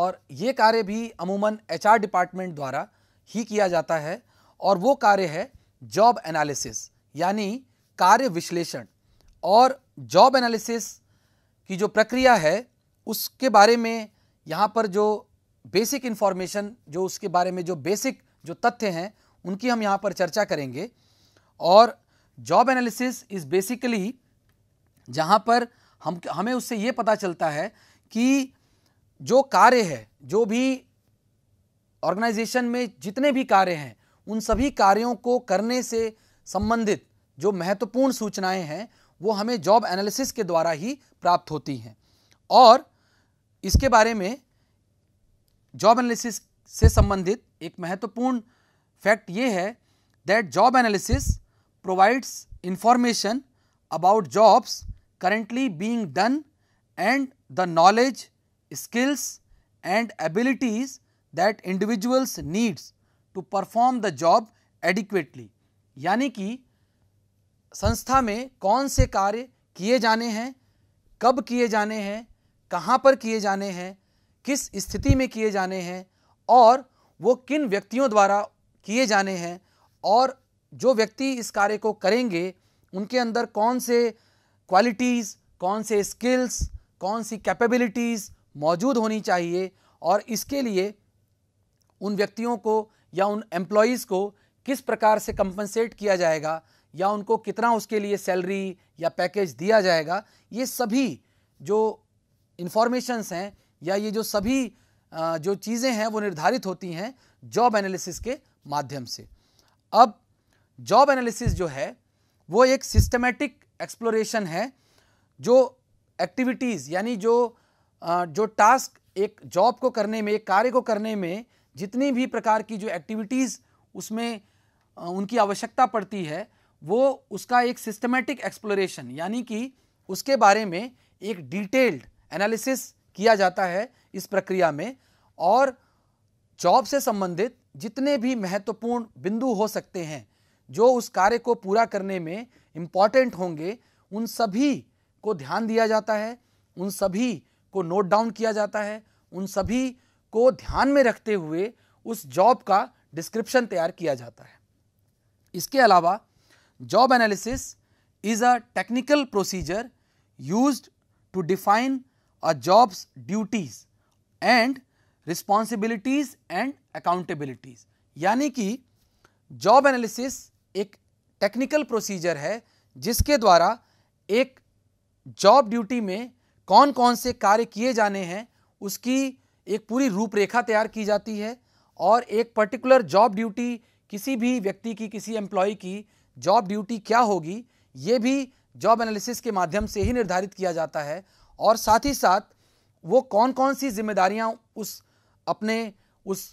और ये कार्य भी अमूमन एचआर डिपार्टमेंट द्वारा ही किया जाता है और वो कार्य है जॉब एनालिसिस यानी कार्य विश्लेषण और जॉब एनालिसिस की जो प्रक्रिया है उसके बारे में यहाँ पर जो बेसिक इन्फॉर्मेशन जो उसके बारे में जो बेसिक जो तथ्य हैं उनकी हम यहाँ पर चर्चा करेंगे और जॉब एनालिसिस इज़ बेसिकली जहाँ पर हम हमें उससे ये पता चलता है कि जो कार्य है जो भी ऑर्गेनाइजेशन में जितने भी कार्य हैं उन सभी कार्यों को करने से संबंधित जो महत्वपूर्ण सूचनाएं हैं वो हमें जॉब एनालिसिस के द्वारा ही प्राप्त होती हैं और इसके बारे में जॉब एनालिसिस से संबंधित एक महत्वपूर्ण फैक्ट ये है that job analysis provides information about jobs currently being done and the knowledge skills and abilities that individuals needs to perform the job adequately यानी कि संस्था में कौन से कार्य किए जाने हैं कब किए जाने हैं कहाँ पर किए जाने हैं किस स्थिति में किए जाने हैं और वो किन व्यक्तियों द्वारा किए जाने हैं और जो व्यक्ति इस कार्य को करेंगे उनके अंदर कौन से क्वालिटीज़ कौन से स्किल्स कौन सी कैपेबिलिटीज़ मौजूद होनी चाहिए और इसके लिए उन व्यक्तियों को या उन एम्प्लॉयज़ को किस प्रकार से कंपनसेट किया जाएगा या उनको कितना उसके लिए सैलरी या पैकेज दिया जाएगा ये सभी जो इन्फॉर्मेशंस हैं या ये जो सभी जो चीज़ें हैं वो निर्धारित होती हैं जॉब एनालिसिस के माध्यम से अब जॉब एनालिसिस जो है वो एक सिस्टमेटिक एक्सप्लोरेशन है जो एक्टिविटीज़ यानी जो जो टास्क एक जॉब को करने में एक कार्य को करने में जितनी भी प्रकार की जो एक्टिविटीज़ उसमें उनकी आवश्यकता पड़ती है वो उसका एक सिस्टमेटिक एक्सप्लोरेशन यानी कि उसके बारे में एक डिटेल्ड एनालिसिस किया जाता है इस प्रक्रिया में और जॉब से संबंधित जितने भी महत्वपूर्ण बिंदु हो सकते हैं जो उस कार्य को पूरा करने में इम्पॉर्टेंट होंगे उन सभी को ध्यान दिया जाता है उन सभी को नोट डाउन किया जाता है उन सभी को ध्यान में रखते हुए उस जॉब का डिस्क्रिप्शन तैयार किया जाता है इसके अलावा job analysis is a technical procedure used to define a job's duties and responsibilities and accountabilities यानी कि जॉब एनालिसिस एक टेक्निकल प्रोसीजर है जिसके द्वारा एक जॉब ड्यूटी में कौन कौन से कार्य किए जाने हैं उसकी एक पूरी रूपरेखा तैयार की जाती है और एक पर्टिकुलर जॉब ड्यूटी किसी भी व्यक्ति की किसी एम्प्लॉय की जॉब ड्यूटी क्या होगी ये भी जॉब एनालिसिस के माध्यम से ही निर्धारित किया जाता है और साथ ही साथ वो कौन कौन सी जिम्मेदारियां उस अपने उस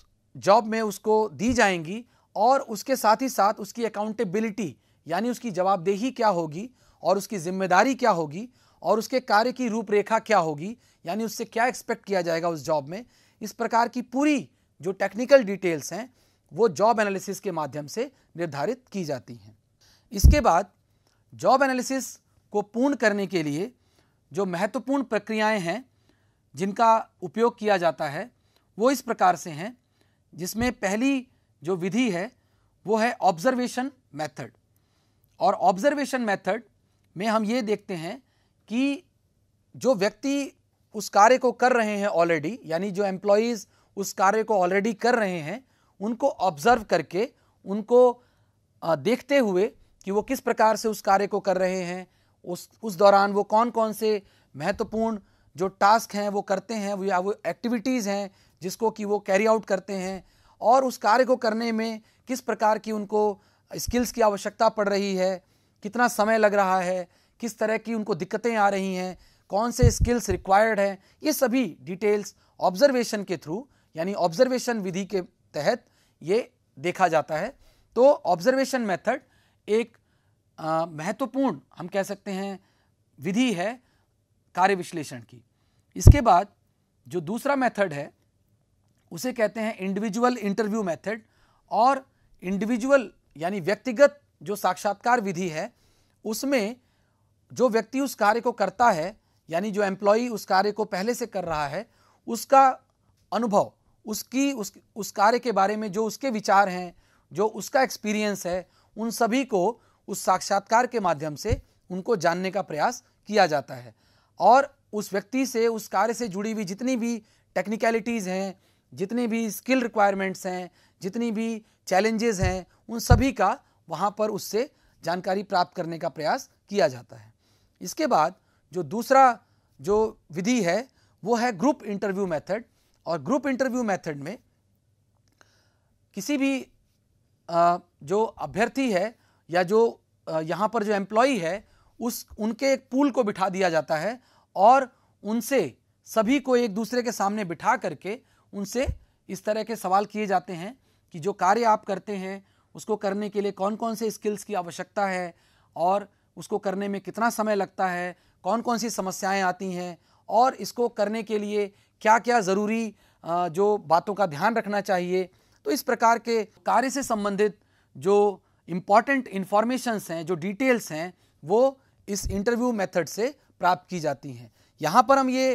जॉब में उसको दी जाएंगी और उसके साथ ही साथ उसकी अकाउंटेबिलिटी यानी उसकी जवाबदेही क्या होगी और उसकी जिम्मेदारी क्या होगी और उसके कार्य की रूपरेखा क्या होगी यानी उससे क्या एक्सपेक्ट किया जाएगा उस जॉब में इस प्रकार की पूरी जो टेक्निकल डिटेल्स हैं वो जॉब एनालिसिस के माध्यम से निर्धारित की जाती हैं इसके बाद जॉब एनालिसिस को पूर्ण करने के लिए जो महत्वपूर्ण प्रक्रियाएं हैं जिनका उपयोग किया जाता है वो इस प्रकार से हैं जिसमें पहली जो विधि है वो है ऑब्जर्वेशन मेथड और ऑब्जर्वेशन मेथड में हम ये देखते हैं कि जो व्यक्ति उस कार्य को कर रहे हैं ऑलरेडी यानी जो एम्प्लॉयज़ उस कार्य को ऑलरेडी कर रहे हैं उनको ऑब्जर्व करके उनको देखते हुए कि वो किस प्रकार से उस कार्य को कर रहे हैं उस उस दौरान वो कौन कौन से महत्वपूर्ण जो टास्क हैं वो करते हैं वो या वो एक्टिविटीज़ हैं जिसको कि वो कैरी आउट करते हैं और उस कार्य को करने में किस प्रकार की उनको स्किल्स की आवश्यकता पड़ रही है कितना समय लग रहा है किस तरह की उनको दिक्कतें आ रही हैं कौन से स्किल्स रिक्वायर्ड हैं ये सभी डिटेल्स ऑब्जर्वेशन के थ्रू यानी ऑब्जर्वेशन विधि के तहत ये देखा जाता है तो ऑब्जर्वेशन मेथड एक महत्वपूर्ण हम कह सकते हैं विधि है कार्य विश्लेषण की इसके बाद जो दूसरा मेथड है उसे कहते हैं इंडिविजुअल इंटरव्यू मेथड और इंडिविजुअल यानी व्यक्तिगत जो साक्षात्कार विधि है उसमें जो व्यक्ति उस कार्य को करता है यानी जो एम्प्लॉई उस कार्य को पहले से कर रहा है उसका अनुभव उसकी उस उस कार्य के बारे में जो उसके विचार हैं जो उसका एक्सपीरियंस है उन सभी को उस साक्षात्कार के माध्यम से उनको जानने का प्रयास किया जाता है और उस व्यक्ति से उस कार्य से जुड़ी हुई जितनी भी टेक्निकलिटीज़ हैं जितनी भी स्किल रिक्वायरमेंट्स हैं जितनी भी चैलेंजेस हैं उन सभी का वहाँ पर उससे जानकारी प्राप्त करने का प्रयास किया जाता है इसके बाद जो दूसरा जो विधि है वो है ग्रुप इंटरव्यू मेथड और ग्रुप इंटरव्यू मेथड में किसी भी जो अभ्यर्थी है या जो यहाँ पर जो एम्प्लॉई है उस उनके एक पूल को बिठा दिया जाता है और उनसे सभी को एक दूसरे के सामने बिठा करके उनसे इस तरह के सवाल किए जाते हैं कि जो कार्य आप करते हैं उसको करने के लिए कौन कौन से स्किल्स की आवश्यकता है और उसको करने में कितना समय लगता है कौन कौन सी समस्याएं आती हैं और इसको करने के लिए क्या क्या ज़रूरी जो बातों का ध्यान रखना चाहिए तो इस प्रकार के कार्य से संबंधित जो इम्पॉर्टेंट इन्फॉर्मेशंस हैं जो डिटेल्स हैं वो इस इंटरव्यू मेथड से प्राप्त की जाती हैं यहाँ पर हम ये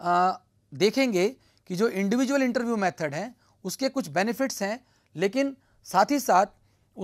आ, देखेंगे कि जो इंडिविजुअल इंटरव्यू मेथड है उसके कुछ बेनिफिट्स हैं लेकिन साथ ही साथ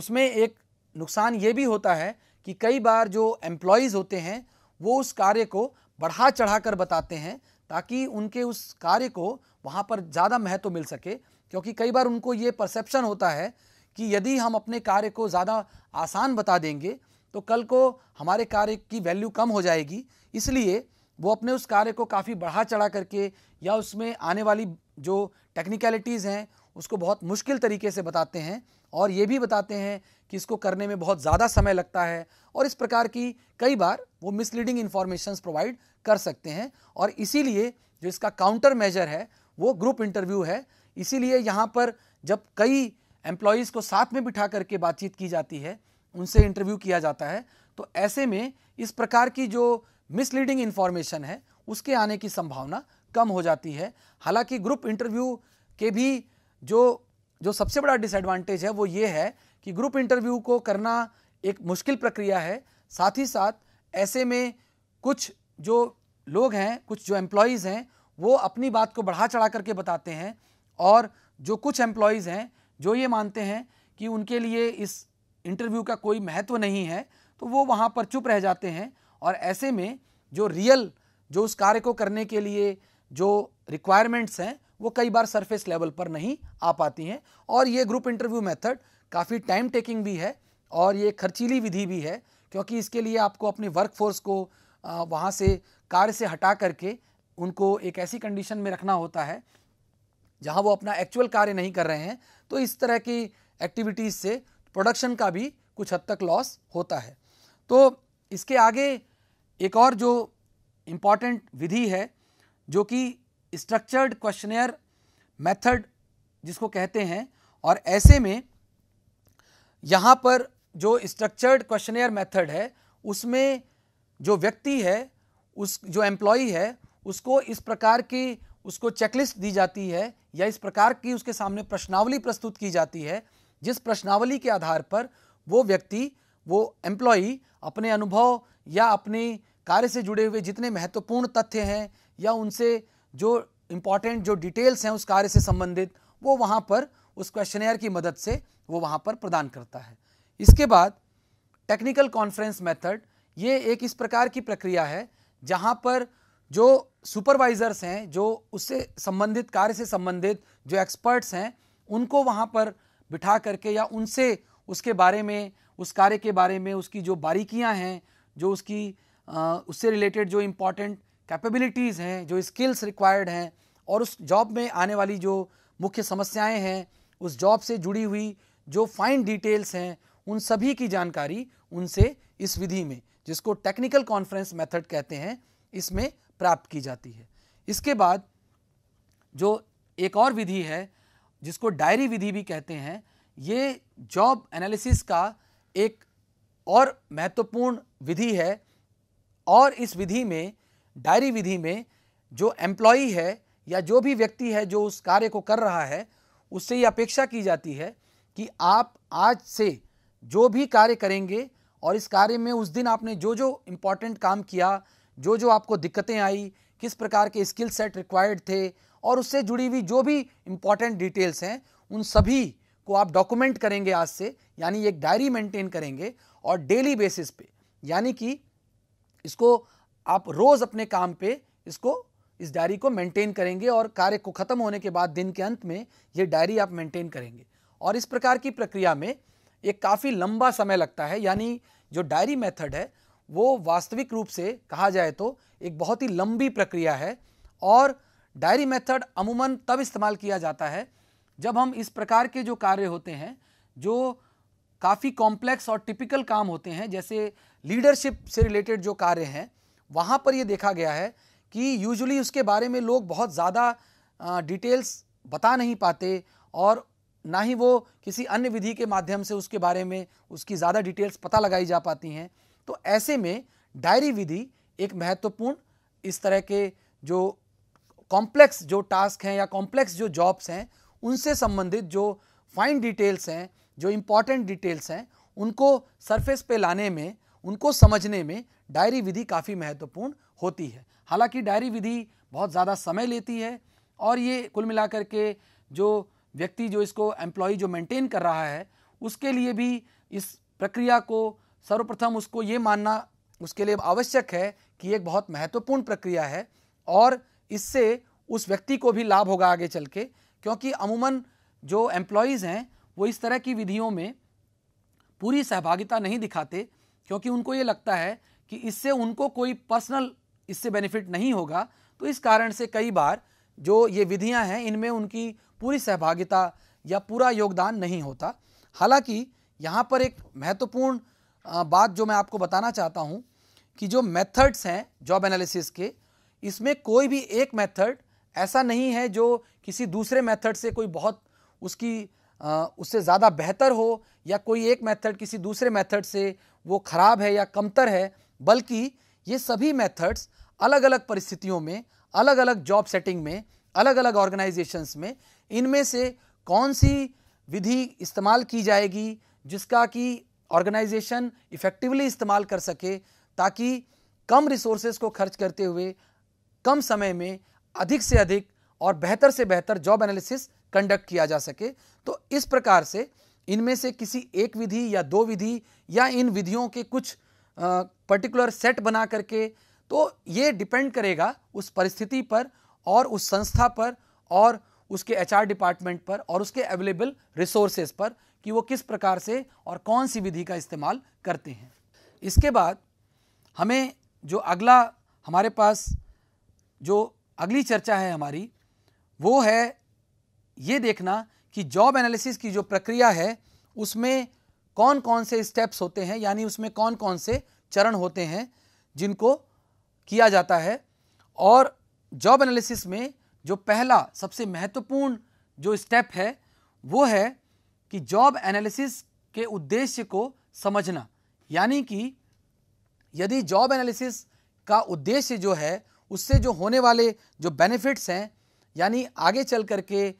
उसमें एक नुकसान ये भी होता है कि कई बार जो एम्प्लॉयज़ होते हैं वो उस कार्य को बढ़ा चढ़ा कर बताते हैं ताकि उनके उस कार्य को वहाँ पर ज़्यादा महत्व तो मिल सके क्योंकि कई बार उनको ये परसेप्शन होता है कि यदि हम अपने कार्य को ज़्यादा आसान बता देंगे तो कल को हमारे कार्य की वैल्यू कम हो जाएगी इसलिए वो अपने उस कार्य को काफ़ी बढ़ा चढ़ा करके या उसमें आने वाली जो टेक्निकलिटीज़ हैं उसको बहुत मुश्किल तरीके से बताते हैं और ये भी बताते हैं कि इसको करने में बहुत ज़्यादा समय लगता है और इस प्रकार की कई बार वो मिसलीडिंग इन्फॉर्मेशन प्रोवाइड कर सकते हैं और इसीलिए जो इसका काउंटर मेजर है वो ग्रुप इंटरव्यू है इसीलिए यहाँ पर जब कई एम्प्लॉयज़ को साथ में बिठा करके बातचीत की जाती है उनसे इंटरव्यू किया जाता है तो ऐसे में इस प्रकार की जो मिसलीडिंग इन्फॉर्मेशन है उसके आने की संभावना कम हो जाती है हालांकि ग्रुप इंटरव्यू के भी जो जो सबसे बड़ा डिसएडवांटेज है वो ये है कि ग्रुप इंटरव्यू को करना एक मुश्किल प्रक्रिया है साथ ही साथ ऐसे में कुछ जो लोग हैं कुछ जो एम्प्लॉयज़ हैं वो अपनी बात को बढ़ा चढ़ा करके बताते हैं और जो कुछ एम्प्लॉयज़ हैं जो ये मानते हैं कि उनके लिए इस इंटरव्यू का कोई महत्व नहीं है तो वो वहाँ पर चुप रह जाते हैं और ऐसे में जो रियल जो उस कार्य को करने के लिए जो रिक्वायरमेंट्स हैं वो कई बार सरफेस लेवल पर नहीं आ पाती हैं और ये ग्रुप इंटरव्यू मेथड काफ़ी टाइम टेकिंग भी है और ये खर्चीली विधि भी है क्योंकि इसके लिए आपको अपने वर्कफोर्स को वहाँ से कार्य से हटा करके उनको एक ऐसी कंडीशन में रखना होता है जहाँ वो अपना एक्चुअल कार्य नहीं कर रहे हैं तो इस तरह की एक्टिविटीज़ से प्रोडक्शन का भी कुछ हद तक लॉस होता है तो इसके आगे एक और जो इम्पॉर्टेंट विधि है जो कि स्ट्रक्चर्ड क्वेश्चनेयर मेथड जिसको कहते हैं और ऐसे में यहाँ पर जो स्ट्रक्चर्ड क्वेश्चनेयर मेथड है उसमें जो व्यक्ति है उस जो एम्प्लॉय है उसको इस प्रकार की उसको चेकलिस्ट दी जाती है या इस प्रकार की उसके सामने प्रश्नावली प्रस्तुत की जाती है जिस प्रश्नावली के आधार पर वो व्यक्ति वो एम्प्लॉई अपने अनुभव या अपनी कार्य से जुड़े हुए जितने महत्वपूर्ण तथ्य हैं या उनसे जो इम्पॉर्टेंट जो डिटेल्स हैं उस कार्य से संबंधित वो वहाँ पर उस क्वेश्चनयर की मदद से वो वहाँ पर प्रदान करता है इसके बाद टेक्निकल कॉन्फ्रेंस मेथड ये एक इस प्रकार की प्रक्रिया है जहाँ पर जो सुपरवाइज़र्स हैं जो उससे संबंधित कार्य से संबंधित जो एक्सपर्ट्स हैं उनको वहाँ पर बिठा करके या उनसे उसके बारे में उस कार्य के बारे में उसकी जो बारीकियाँ हैं जो उसकी उससे रिलेटेड जो इम्पॉर्टेंट कैपेबिलिटीज़ हैं जो स्किल्स रिक्वायर्ड हैं और उस जॉब में आने वाली जो मुख्य समस्याएं हैं उस जॉब से जुड़ी हुई जो फाइन डिटेल्स हैं उन सभी की जानकारी उनसे इस विधि में जिसको टेक्निकल कॉन्फ्रेंस मेथड कहते हैं इसमें प्राप्त की जाती है इसके बाद जो एक और विधि है जिसको डायरी विधि भी कहते हैं ये जॉब एनालिसिस का एक और महत्वपूर्ण विधि है और इस विधि में डायरी विधि में जो एम्प्लॉई है या जो भी व्यक्ति है जो उस कार्य को कर रहा है उससे ये अपेक्षा की जाती है कि आप आज से जो भी कार्य करेंगे और इस कार्य में उस दिन आपने जो जो इम्पॉर्टेंट काम किया जो जो आपको दिक्कतें आई किस प्रकार के स्किल सेट रिक्वायर्ड थे और उससे जुड़ी हुई जो भी इम्पॉर्टेंट डिटेल्स हैं उन सभी को आप डॉक्यूमेंट करेंगे आज से यानी एक डायरी मेंटेन करेंगे और डेली बेसिस पे यानी कि इसको आप रोज़ अपने काम पे इसको इस डायरी को मेंटेन करेंगे और कार्य को ख़त्म होने के बाद दिन के अंत में ये डायरी आप मेंटेन करेंगे और इस प्रकार की प्रक्रिया में एक काफ़ी लंबा समय लगता है यानी जो डायरी मेथड है वो वास्तविक रूप से कहा जाए तो एक बहुत ही लंबी प्रक्रिया है और डायरी मेथड अमूमन तब इस्तेमाल किया जाता है जब हम इस प्रकार के जो कार्य होते हैं जो काफ़ी कॉम्प्लेक्स और टिपिकल काम होते हैं जैसे लीडरशिप से रिलेटेड जो कार्य हैं वहाँ पर ये देखा गया है कि यूजुअली उसके बारे में लोग बहुत ज़्यादा डिटेल्स बता नहीं पाते और ना ही वो किसी अन्य विधि के माध्यम से उसके बारे में उसकी ज़्यादा डिटेल्स पता लगाई जा पाती हैं तो ऐसे में डायरी विधि एक महत्वपूर्ण इस तरह के जो कॉम्प्लेक्स जो टास्क हैं या कॉम्प्लेक्स जो जॉब्स हैं उनसे संबंधित जो फाइन डिटेल्स हैं जो इम्पॉर्टेंट डिटेल्स हैं उनको सरफेस पे लाने में उनको समझने में डायरी विधि काफ़ी महत्वपूर्ण होती है हालांकि डायरी विधि बहुत ज़्यादा समय लेती है और ये कुल मिलाकर के जो व्यक्ति जो इसको एम्प्लॉय जो मेंटेन कर रहा है उसके लिए भी इस प्रक्रिया को सर्वप्रथम उसको ये मानना उसके लिए आवश्यक है कि एक बहुत महत्वपूर्ण प्रक्रिया है और इससे उस व्यक्ति को भी लाभ होगा आगे चल के क्योंकि अमूमन जो एम्प्लॉयज़ हैं वो इस तरह की विधियों में पूरी सहभागिता नहीं दिखाते क्योंकि उनको ये लगता है कि इससे उनको कोई पर्सनल इससे बेनिफिट नहीं होगा तो इस कारण से कई बार जो ये विधियां हैं इनमें उनकी पूरी सहभागिता या पूरा योगदान नहीं होता हालांकि यहाँ पर एक महत्वपूर्ण बात जो मैं आपको बताना चाहता हूँ कि जो मेथड्स हैं जॉब एनालिसिस के इसमें कोई भी एक मेथड ऐसा नहीं है जो किसी दूसरे मेथड से कोई बहुत उसकी उससे ज़्यादा बेहतर हो या कोई एक मेथड किसी दूसरे मेथड से वो ख़राब है या कमतर है बल्कि ये सभी मेथड्स अलग अलग परिस्थितियों में अलग अलग जॉब सेटिंग में अलग अलग ऑर्गेनाइजेशंस में इनमें से कौन सी विधि इस्तेमाल की जाएगी जिसका कि ऑर्गेनाइजेशन इफ़ेक्टिवली इस्तेमाल कर सके ताकि कम रिसोर्सेज को खर्च करते हुए कम समय में अधिक से अधिक और बेहतर से बेहतर जॉब एनालिसिस कंडक्ट किया जा सके तो इस प्रकार से इनमें से किसी एक विधि या दो विधि या इन विधियों के कुछ पर्टिकुलर सेट बना करके तो ये डिपेंड करेगा उस परिस्थिति पर और उस संस्था पर और उसके एचआर डिपार्टमेंट पर और उसके अवेलेबल रिसोर्सेज पर कि वो किस प्रकार से और कौन सी विधि का इस्तेमाल करते हैं इसके बाद हमें जो अगला हमारे पास जो अगली चर्चा है हमारी वो है ये देखना कि जॉब एनालिसिस की जो प्रक्रिया है उसमें कौन कौन से स्टेप्स होते हैं यानी उसमें कौन कौन से चरण होते हैं जिनको किया जाता है और जॉब एनालिसिस में जो पहला सबसे महत्वपूर्ण जो स्टेप है वो है कि जॉब एनालिसिस के उद्देश्य को समझना यानी कि यदि जॉब एनालिसिस का उद्देश्य जो है उससे जो होने वाले जो बेनिफिट्स हैं यानी आगे चल करके के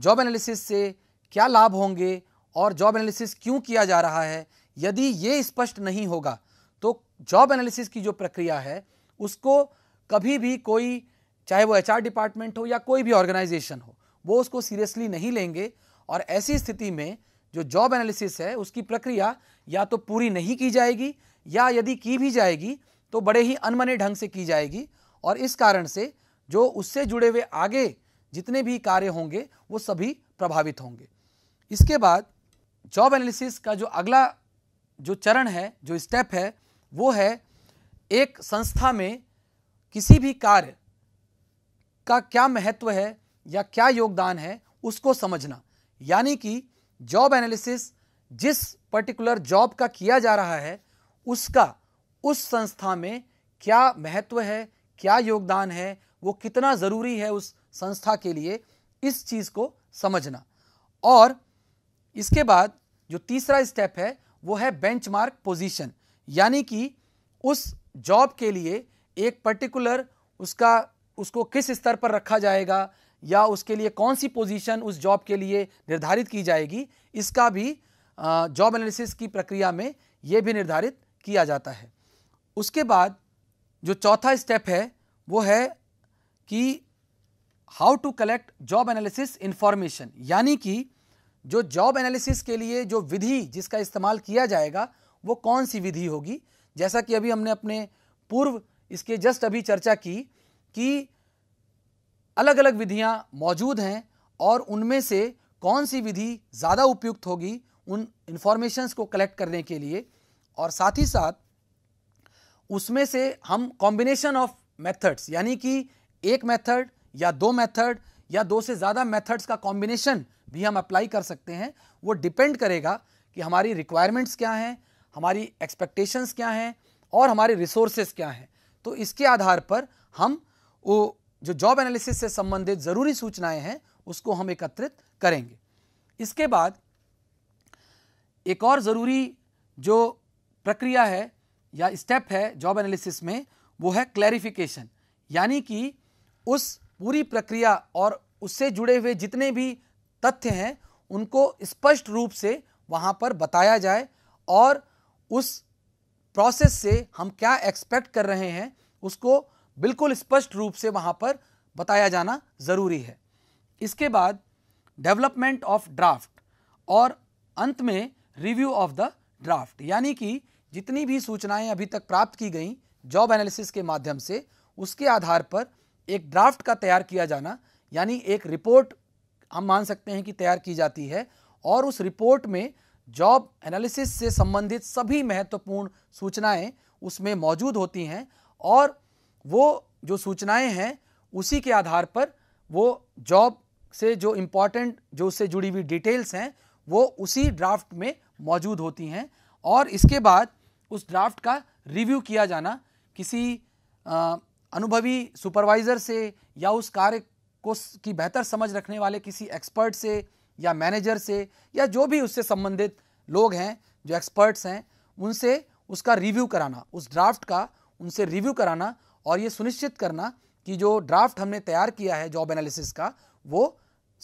जॉब एनालिसिस से क्या लाभ होंगे और जॉब एनालिसिस क्यों किया जा रहा है यदि ये स्पष्ट नहीं होगा तो जॉब एनालिसिस की जो प्रक्रिया है उसको कभी भी कोई चाहे वो एचआर डिपार्टमेंट हो या कोई भी ऑर्गेनाइजेशन हो वो उसको सीरियसली नहीं लेंगे और ऐसी स्थिति में जो जॉब एनालिसिस है उसकी प्रक्रिया या तो पूरी नहीं की जाएगी या यदि की भी जाएगी तो बड़े ही अनमने ढंग से की जाएगी और इस कारण से जो उससे जुड़े हुए आगे जितने भी कार्य होंगे वो सभी प्रभावित होंगे इसके बाद जॉब एनालिसिस का जो अगला जो चरण है जो स्टेप है वो है एक संस्था में किसी भी कार्य का क्या महत्व है या क्या योगदान है उसको समझना यानी कि जॉब एनालिसिस जिस पर्टिकुलर जॉब का किया जा रहा है उसका उस संस्था में क्या महत्व है क्या योगदान है वो कितना ज़रूरी है उस संस्था के लिए इस चीज़ को समझना और इसके बाद जो तीसरा स्टेप है वो है बेंचमार्क पोजीशन यानी कि उस जॉब के लिए एक पर्टिकुलर उसका उसको किस स्तर पर रखा जाएगा या उसके लिए कौन सी पोजीशन उस जॉब के लिए निर्धारित की जाएगी इसका भी जॉब एनालिसिस की प्रक्रिया में ये भी निर्धारित किया जाता है उसके बाद जो चौथा स्टेप है वो है कि how to collect job analysis information यानी कि जो जॉब एनालिसिस के लिए जो विधि जिसका इस्तेमाल किया जाएगा वो कौन सी विधि होगी जैसा कि अभी हमने अपने पूर्व इसके जस्ट अभी चर्चा की कि अलग अलग विधियां मौजूद हैं और उनमें से कौन सी विधि ज़्यादा उपयुक्त होगी उन इन्फॉर्मेशंस को कलेक्ट करने के लिए और साथ ही साथ उसमें से हम कॉम्बिनेशन ऑफ मेथड्स यानी कि एक मेथड या दो मेथड या दो से ज़्यादा मेथड्स का कॉम्बिनेशन भी हम अप्लाई कर सकते हैं वो डिपेंड करेगा कि हमारी रिक्वायरमेंट्स क्या हैं हमारी एक्सपेक्टेशंस क्या हैं और हमारे रिसोर्सेज क्या हैं तो इसके आधार पर हम वो जो जॉब एनालिसिस से संबंधित ज़रूरी सूचनाएं हैं उसको हम एकत्रित करेंगे इसके बाद एक और ज़रूरी जो प्रक्रिया है या स्टेप है जॉब एनालिसिस में वो है क्लैरिफिकेशन यानी कि उस पूरी प्रक्रिया और उससे जुड़े हुए जितने भी तथ्य हैं उनको स्पष्ट रूप से वहाँ पर बताया जाए और उस प्रोसेस से हम क्या एक्सपेक्ट कर रहे हैं उसको बिल्कुल स्पष्ट रूप से वहाँ पर बताया जाना ज़रूरी है इसके बाद डेवलपमेंट ऑफ ड्राफ्ट और अंत में रिव्यू ऑफ द ड्राफ्ट यानी कि जितनी भी सूचनाएं अभी तक प्राप्त की गई जॉब एनालिसिस के माध्यम से उसके आधार पर एक ड्राफ्ट का तैयार किया जाना यानी एक रिपोर्ट हम मान सकते हैं कि तैयार की जाती है और उस रिपोर्ट में जॉब एनालिसिस से संबंधित सभी महत्वपूर्ण सूचनाएं उसमें मौजूद होती हैं और वो जो सूचनाएं हैं उसी के आधार पर वो जॉब से जो इम्पॉर्टेंट जो उससे जुड़ी हुई डिटेल्स हैं वो उसी ड्राफ्ट में मौजूद होती हैं और इसके बाद उस ड्राफ्ट का रिव्यू किया जाना किसी अनुभवी सुपरवाइज़र से या उस कार्य को की बेहतर समझ रखने वाले किसी एक्सपर्ट से या मैनेजर से या जो भी उससे संबंधित लोग हैं जो एक्सपर्ट्स हैं उनसे उसका रिव्यू कराना उस ड्राफ्ट का उनसे रिव्यू कराना और ये सुनिश्चित करना कि जो ड्राफ्ट हमने तैयार किया है जॉब एनालिसिस का वो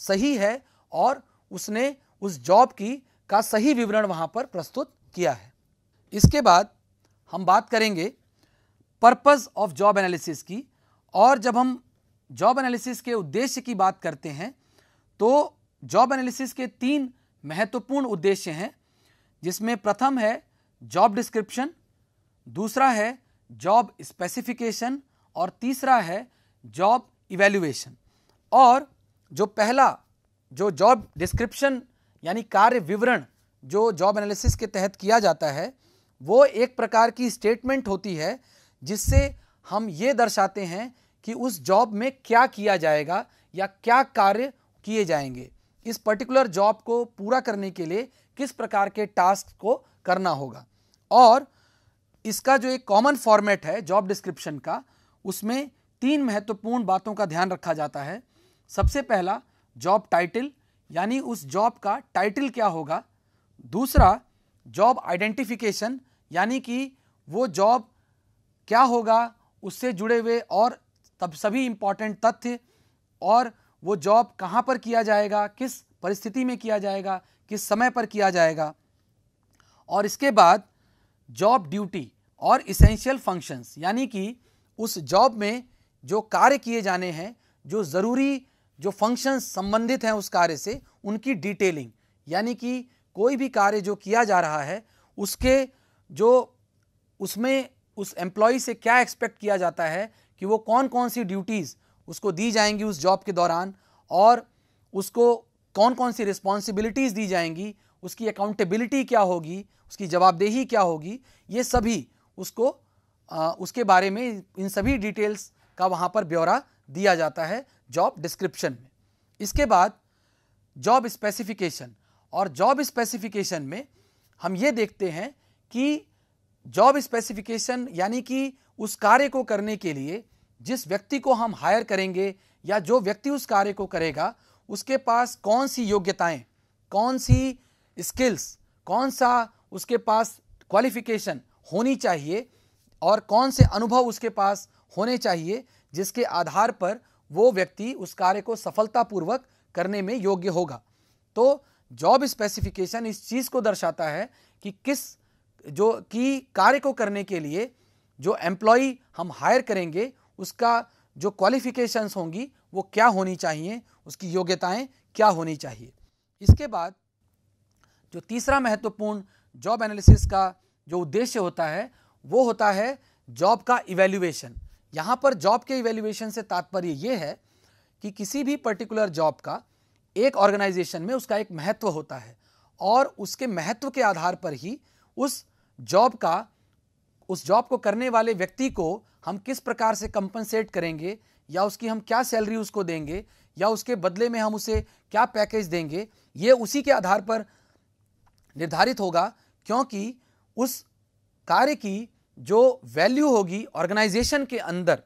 सही है और उसने उस जॉब की का सही विवरण वहाँ पर प्रस्तुत किया है इसके बाद हम बात करेंगे पर्पज़ ऑफ जॉब एनालिसिस की और जब हम जॉब एनालिसिस के उद्देश्य की बात करते हैं तो जॉब एनालिसिस के तीन महत्वपूर्ण उद्देश्य हैं जिसमें प्रथम है जॉब डिस्क्रिप्शन दूसरा है जॉब स्पेसिफिकेशन और तीसरा है जॉब इवेल्युएशन और जो पहला जो जॉब डिस्क्रिप्शन यानी कार्य विवरण जो जॉब एनालिसिस के तहत किया जाता है वो एक प्रकार की स्टेटमेंट होती है जिससे हम ये दर्शाते हैं कि उस जॉब में क्या किया जाएगा या क्या कार्य किए जाएंगे इस पर्टिकुलर जॉब को पूरा करने के लिए किस प्रकार के टास्क को करना होगा और इसका जो एक कॉमन फॉर्मेट है जॉब डिस्क्रिप्शन का उसमें तीन महत्वपूर्ण बातों का ध्यान रखा जाता है सबसे पहला जॉब टाइटल यानी उस जॉब का टाइटल क्या होगा दूसरा जॉब आइडेंटिफिकेशन यानी कि वो जॉब क्या होगा उससे जुड़े हुए और तब सभी इम्पॉर्टेंट तथ्य और वो जॉब कहाँ पर किया जाएगा किस परिस्थिति में किया जाएगा किस समय पर किया जाएगा और इसके बाद जॉब ड्यूटी और इसेंशियल फंक्शंस यानी कि उस जॉब में जो कार्य किए जाने हैं जो ज़रूरी जो फंक्शंस संबंधित हैं उस कार्य से उनकी डिटेलिंग यानी कि कोई भी कार्य जो किया जा रहा है उसके जो उसमें उस एम्प्लॉय से क्या एक्सपेक्ट किया जाता है कि वो कौन कौन सी ड्यूटीज़ उसको दी जाएंगी उस जॉब के दौरान और उसको कौन कौन सी रिस्पॉन्सिबिलिटीज़ दी जाएंगी उसकी अकाउंटेबिलिटी क्या होगी उसकी जवाबदेही क्या होगी ये सभी उसको आ, उसके बारे में इन सभी डिटेल्स का वहाँ पर ब्यौरा दिया जाता है जॉब डिस्क्रिप्शन में इसके बाद जॉब स्पेसिफिकेशन और जॉब स्पेसिफिकेशन में हम ये देखते हैं कि जॉब स्पेसिफिकेशन यानी कि उस कार्य को करने के लिए जिस व्यक्ति को हम हायर करेंगे या जो व्यक्ति उस कार्य को करेगा उसके पास कौन सी योग्यताएं कौन सी स्किल्स कौन सा उसके पास क्वालिफिकेशन होनी चाहिए और कौन से अनुभव उसके पास होने चाहिए जिसके आधार पर वो व्यक्ति उस कार्य को सफलतापूर्वक करने में योग्य होगा तो जॉब स्पेसिफिकेशन इस चीज़ को दर्शाता है कि किस जो कि कार्य को करने के लिए जो एम्प्लॉय हम हायर करेंगे उसका जो क्वालिफ़िकेशंस होंगी वो क्या होनी चाहिए उसकी योग्यताएं क्या होनी चाहिए इसके बाद जो तीसरा महत्वपूर्ण जॉब एनालिसिस का जो उद्देश्य होता है वो होता है जॉब का इवेल्यूएशन यहाँ पर जॉब के इवेल्यूएशन से तात्पर्य ये है कि किसी भी पर्टिकुलर जॉब का एक ऑर्गेनाइजेशन में उसका एक महत्व होता है और उसके महत्व के आधार पर ही उस जॉब का उस जॉब को करने वाले व्यक्ति को हम किस प्रकार से कंपनसेट करेंगे या उसकी हम क्या सैलरी उसको देंगे या उसके बदले में हम उसे क्या पैकेज देंगे ये उसी के आधार पर निर्धारित होगा क्योंकि उस कार्य की जो वैल्यू होगी ऑर्गेनाइजेशन के अंदर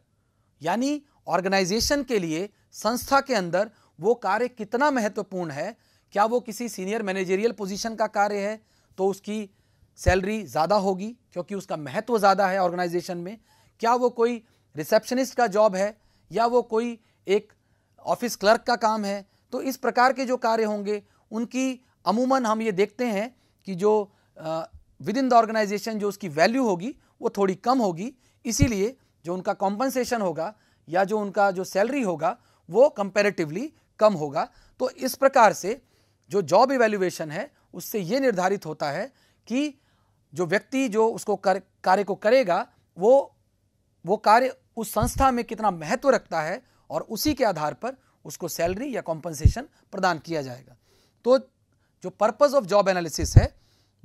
यानी ऑर्गेनाइजेशन के लिए संस्था के अंदर वो कार्य कितना महत्वपूर्ण है क्या वो किसी सीनियर मैनेजरियल पोजीशन का कार्य है तो उसकी सैलरी ज़्यादा होगी क्योंकि उसका महत्व ज़्यादा है ऑर्गेनाइजेशन में क्या वो कोई रिसेप्शनिस्ट का जॉब है या वो कोई एक ऑफिस क्लर्क का काम है तो इस प्रकार के जो कार्य होंगे उनकी अमूमन हम ये देखते हैं कि जो विद इन द ऑर्गेनाइजेशन जो उसकी वैल्यू होगी वो थोड़ी कम होगी इसीलिए जो उनका कॉम्पनसेशन होगा या जो उनका जो सैलरी होगा वो कंपेरेटिवली कम होगा तो इस प्रकार से जो जॉब इवेल्यूएशन है उससे ये निर्धारित होता है कि जो व्यक्ति जो उसको कर, कार्य को करेगा वो वो कार्य उस संस्था में कितना महत्व रखता है और उसी के आधार पर उसको सैलरी या कॉम्पनसेशन प्रदान किया जाएगा तो जो पर्पज ऑफ जॉब एनालिसिस है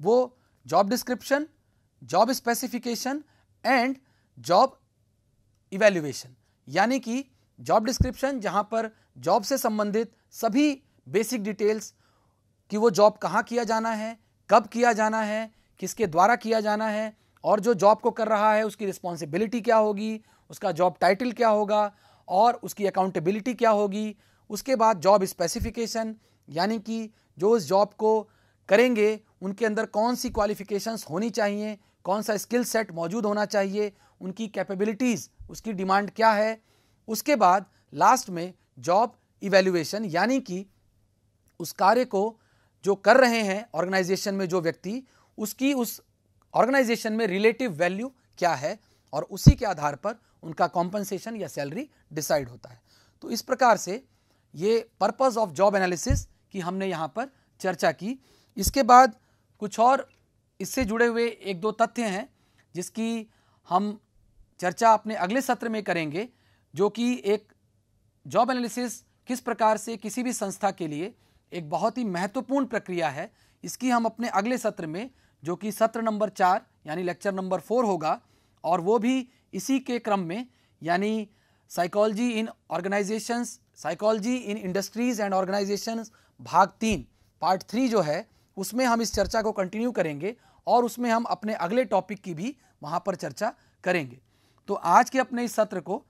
वो job description job specification and job evaluation यानी कि जॉब डिस्क्रिप्शन जहां पर जॉब से संबंधित सभी बेसिक डिटेल्स कि वो जॉब कहाँ किया जाना है कब किया जाना है किसके द्वारा किया जाना है और जो जॉब को कर रहा है उसकी रिस्पॉन्सिबिलिटी क्या होगी उसका जॉब टाइटल क्या होगा और उसकी अकाउंटेबिलिटी क्या होगी उसके बाद जॉब स्पेसिफिकेशन यानी कि जो उस जॉब को करेंगे उनके अंदर कौन सी क्वालिफ़िकेशंस होनी चाहिए कौन सा स्किल सेट मौजूद होना चाहिए उनकी कैपेबिलिटीज़ उसकी डिमांड क्या है उसके बाद लास्ट में जॉब इवेल्यूएशन यानी कि उस कार्य को जो कर रहे हैं ऑर्गेनाइजेशन में जो व्यक्ति उसकी उस ऑर्गेनाइजेशन में रिलेटिव वैल्यू क्या है और उसी के आधार पर उनका कॉम्पनसेशन या सैलरी डिसाइड होता है तो इस प्रकार से ये पर्पज़ ऑफ जॉब एनालिसिस की हमने यहाँ पर चर्चा की इसके बाद कुछ और इससे जुड़े हुए एक दो तथ्य हैं जिसकी हम चर्चा अपने अगले सत्र में करेंगे जो कि एक जॉब एनालिसिस किस प्रकार से किसी भी संस्था के लिए एक बहुत ही महत्वपूर्ण प्रक्रिया है इसकी हम अपने अगले सत्र में जो कि सत्र नंबर चार यानी लेक्चर नंबर फोर होगा और वो भी इसी के क्रम में यानी psychology in organisations psychology in industries and organisations भाग तीन पार्ट थ्री जो है उसमें हम इस चर्चा को कंटिन्यू करेंगे और उसमें हम अपने अगले टॉपिक की भी वहाँ पर चर्चा करेंगे तो आज के अपने इस सत्र को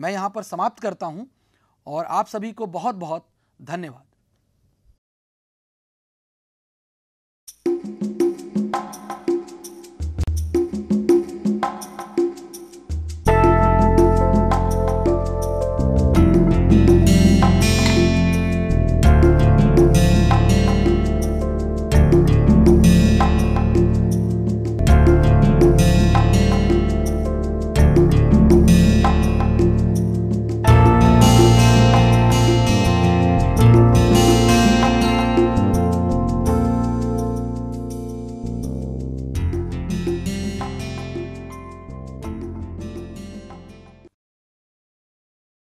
मैं यहाँ पर समाप्त करता हूँ और आप सभी को बहुत बहुत धन्यवाद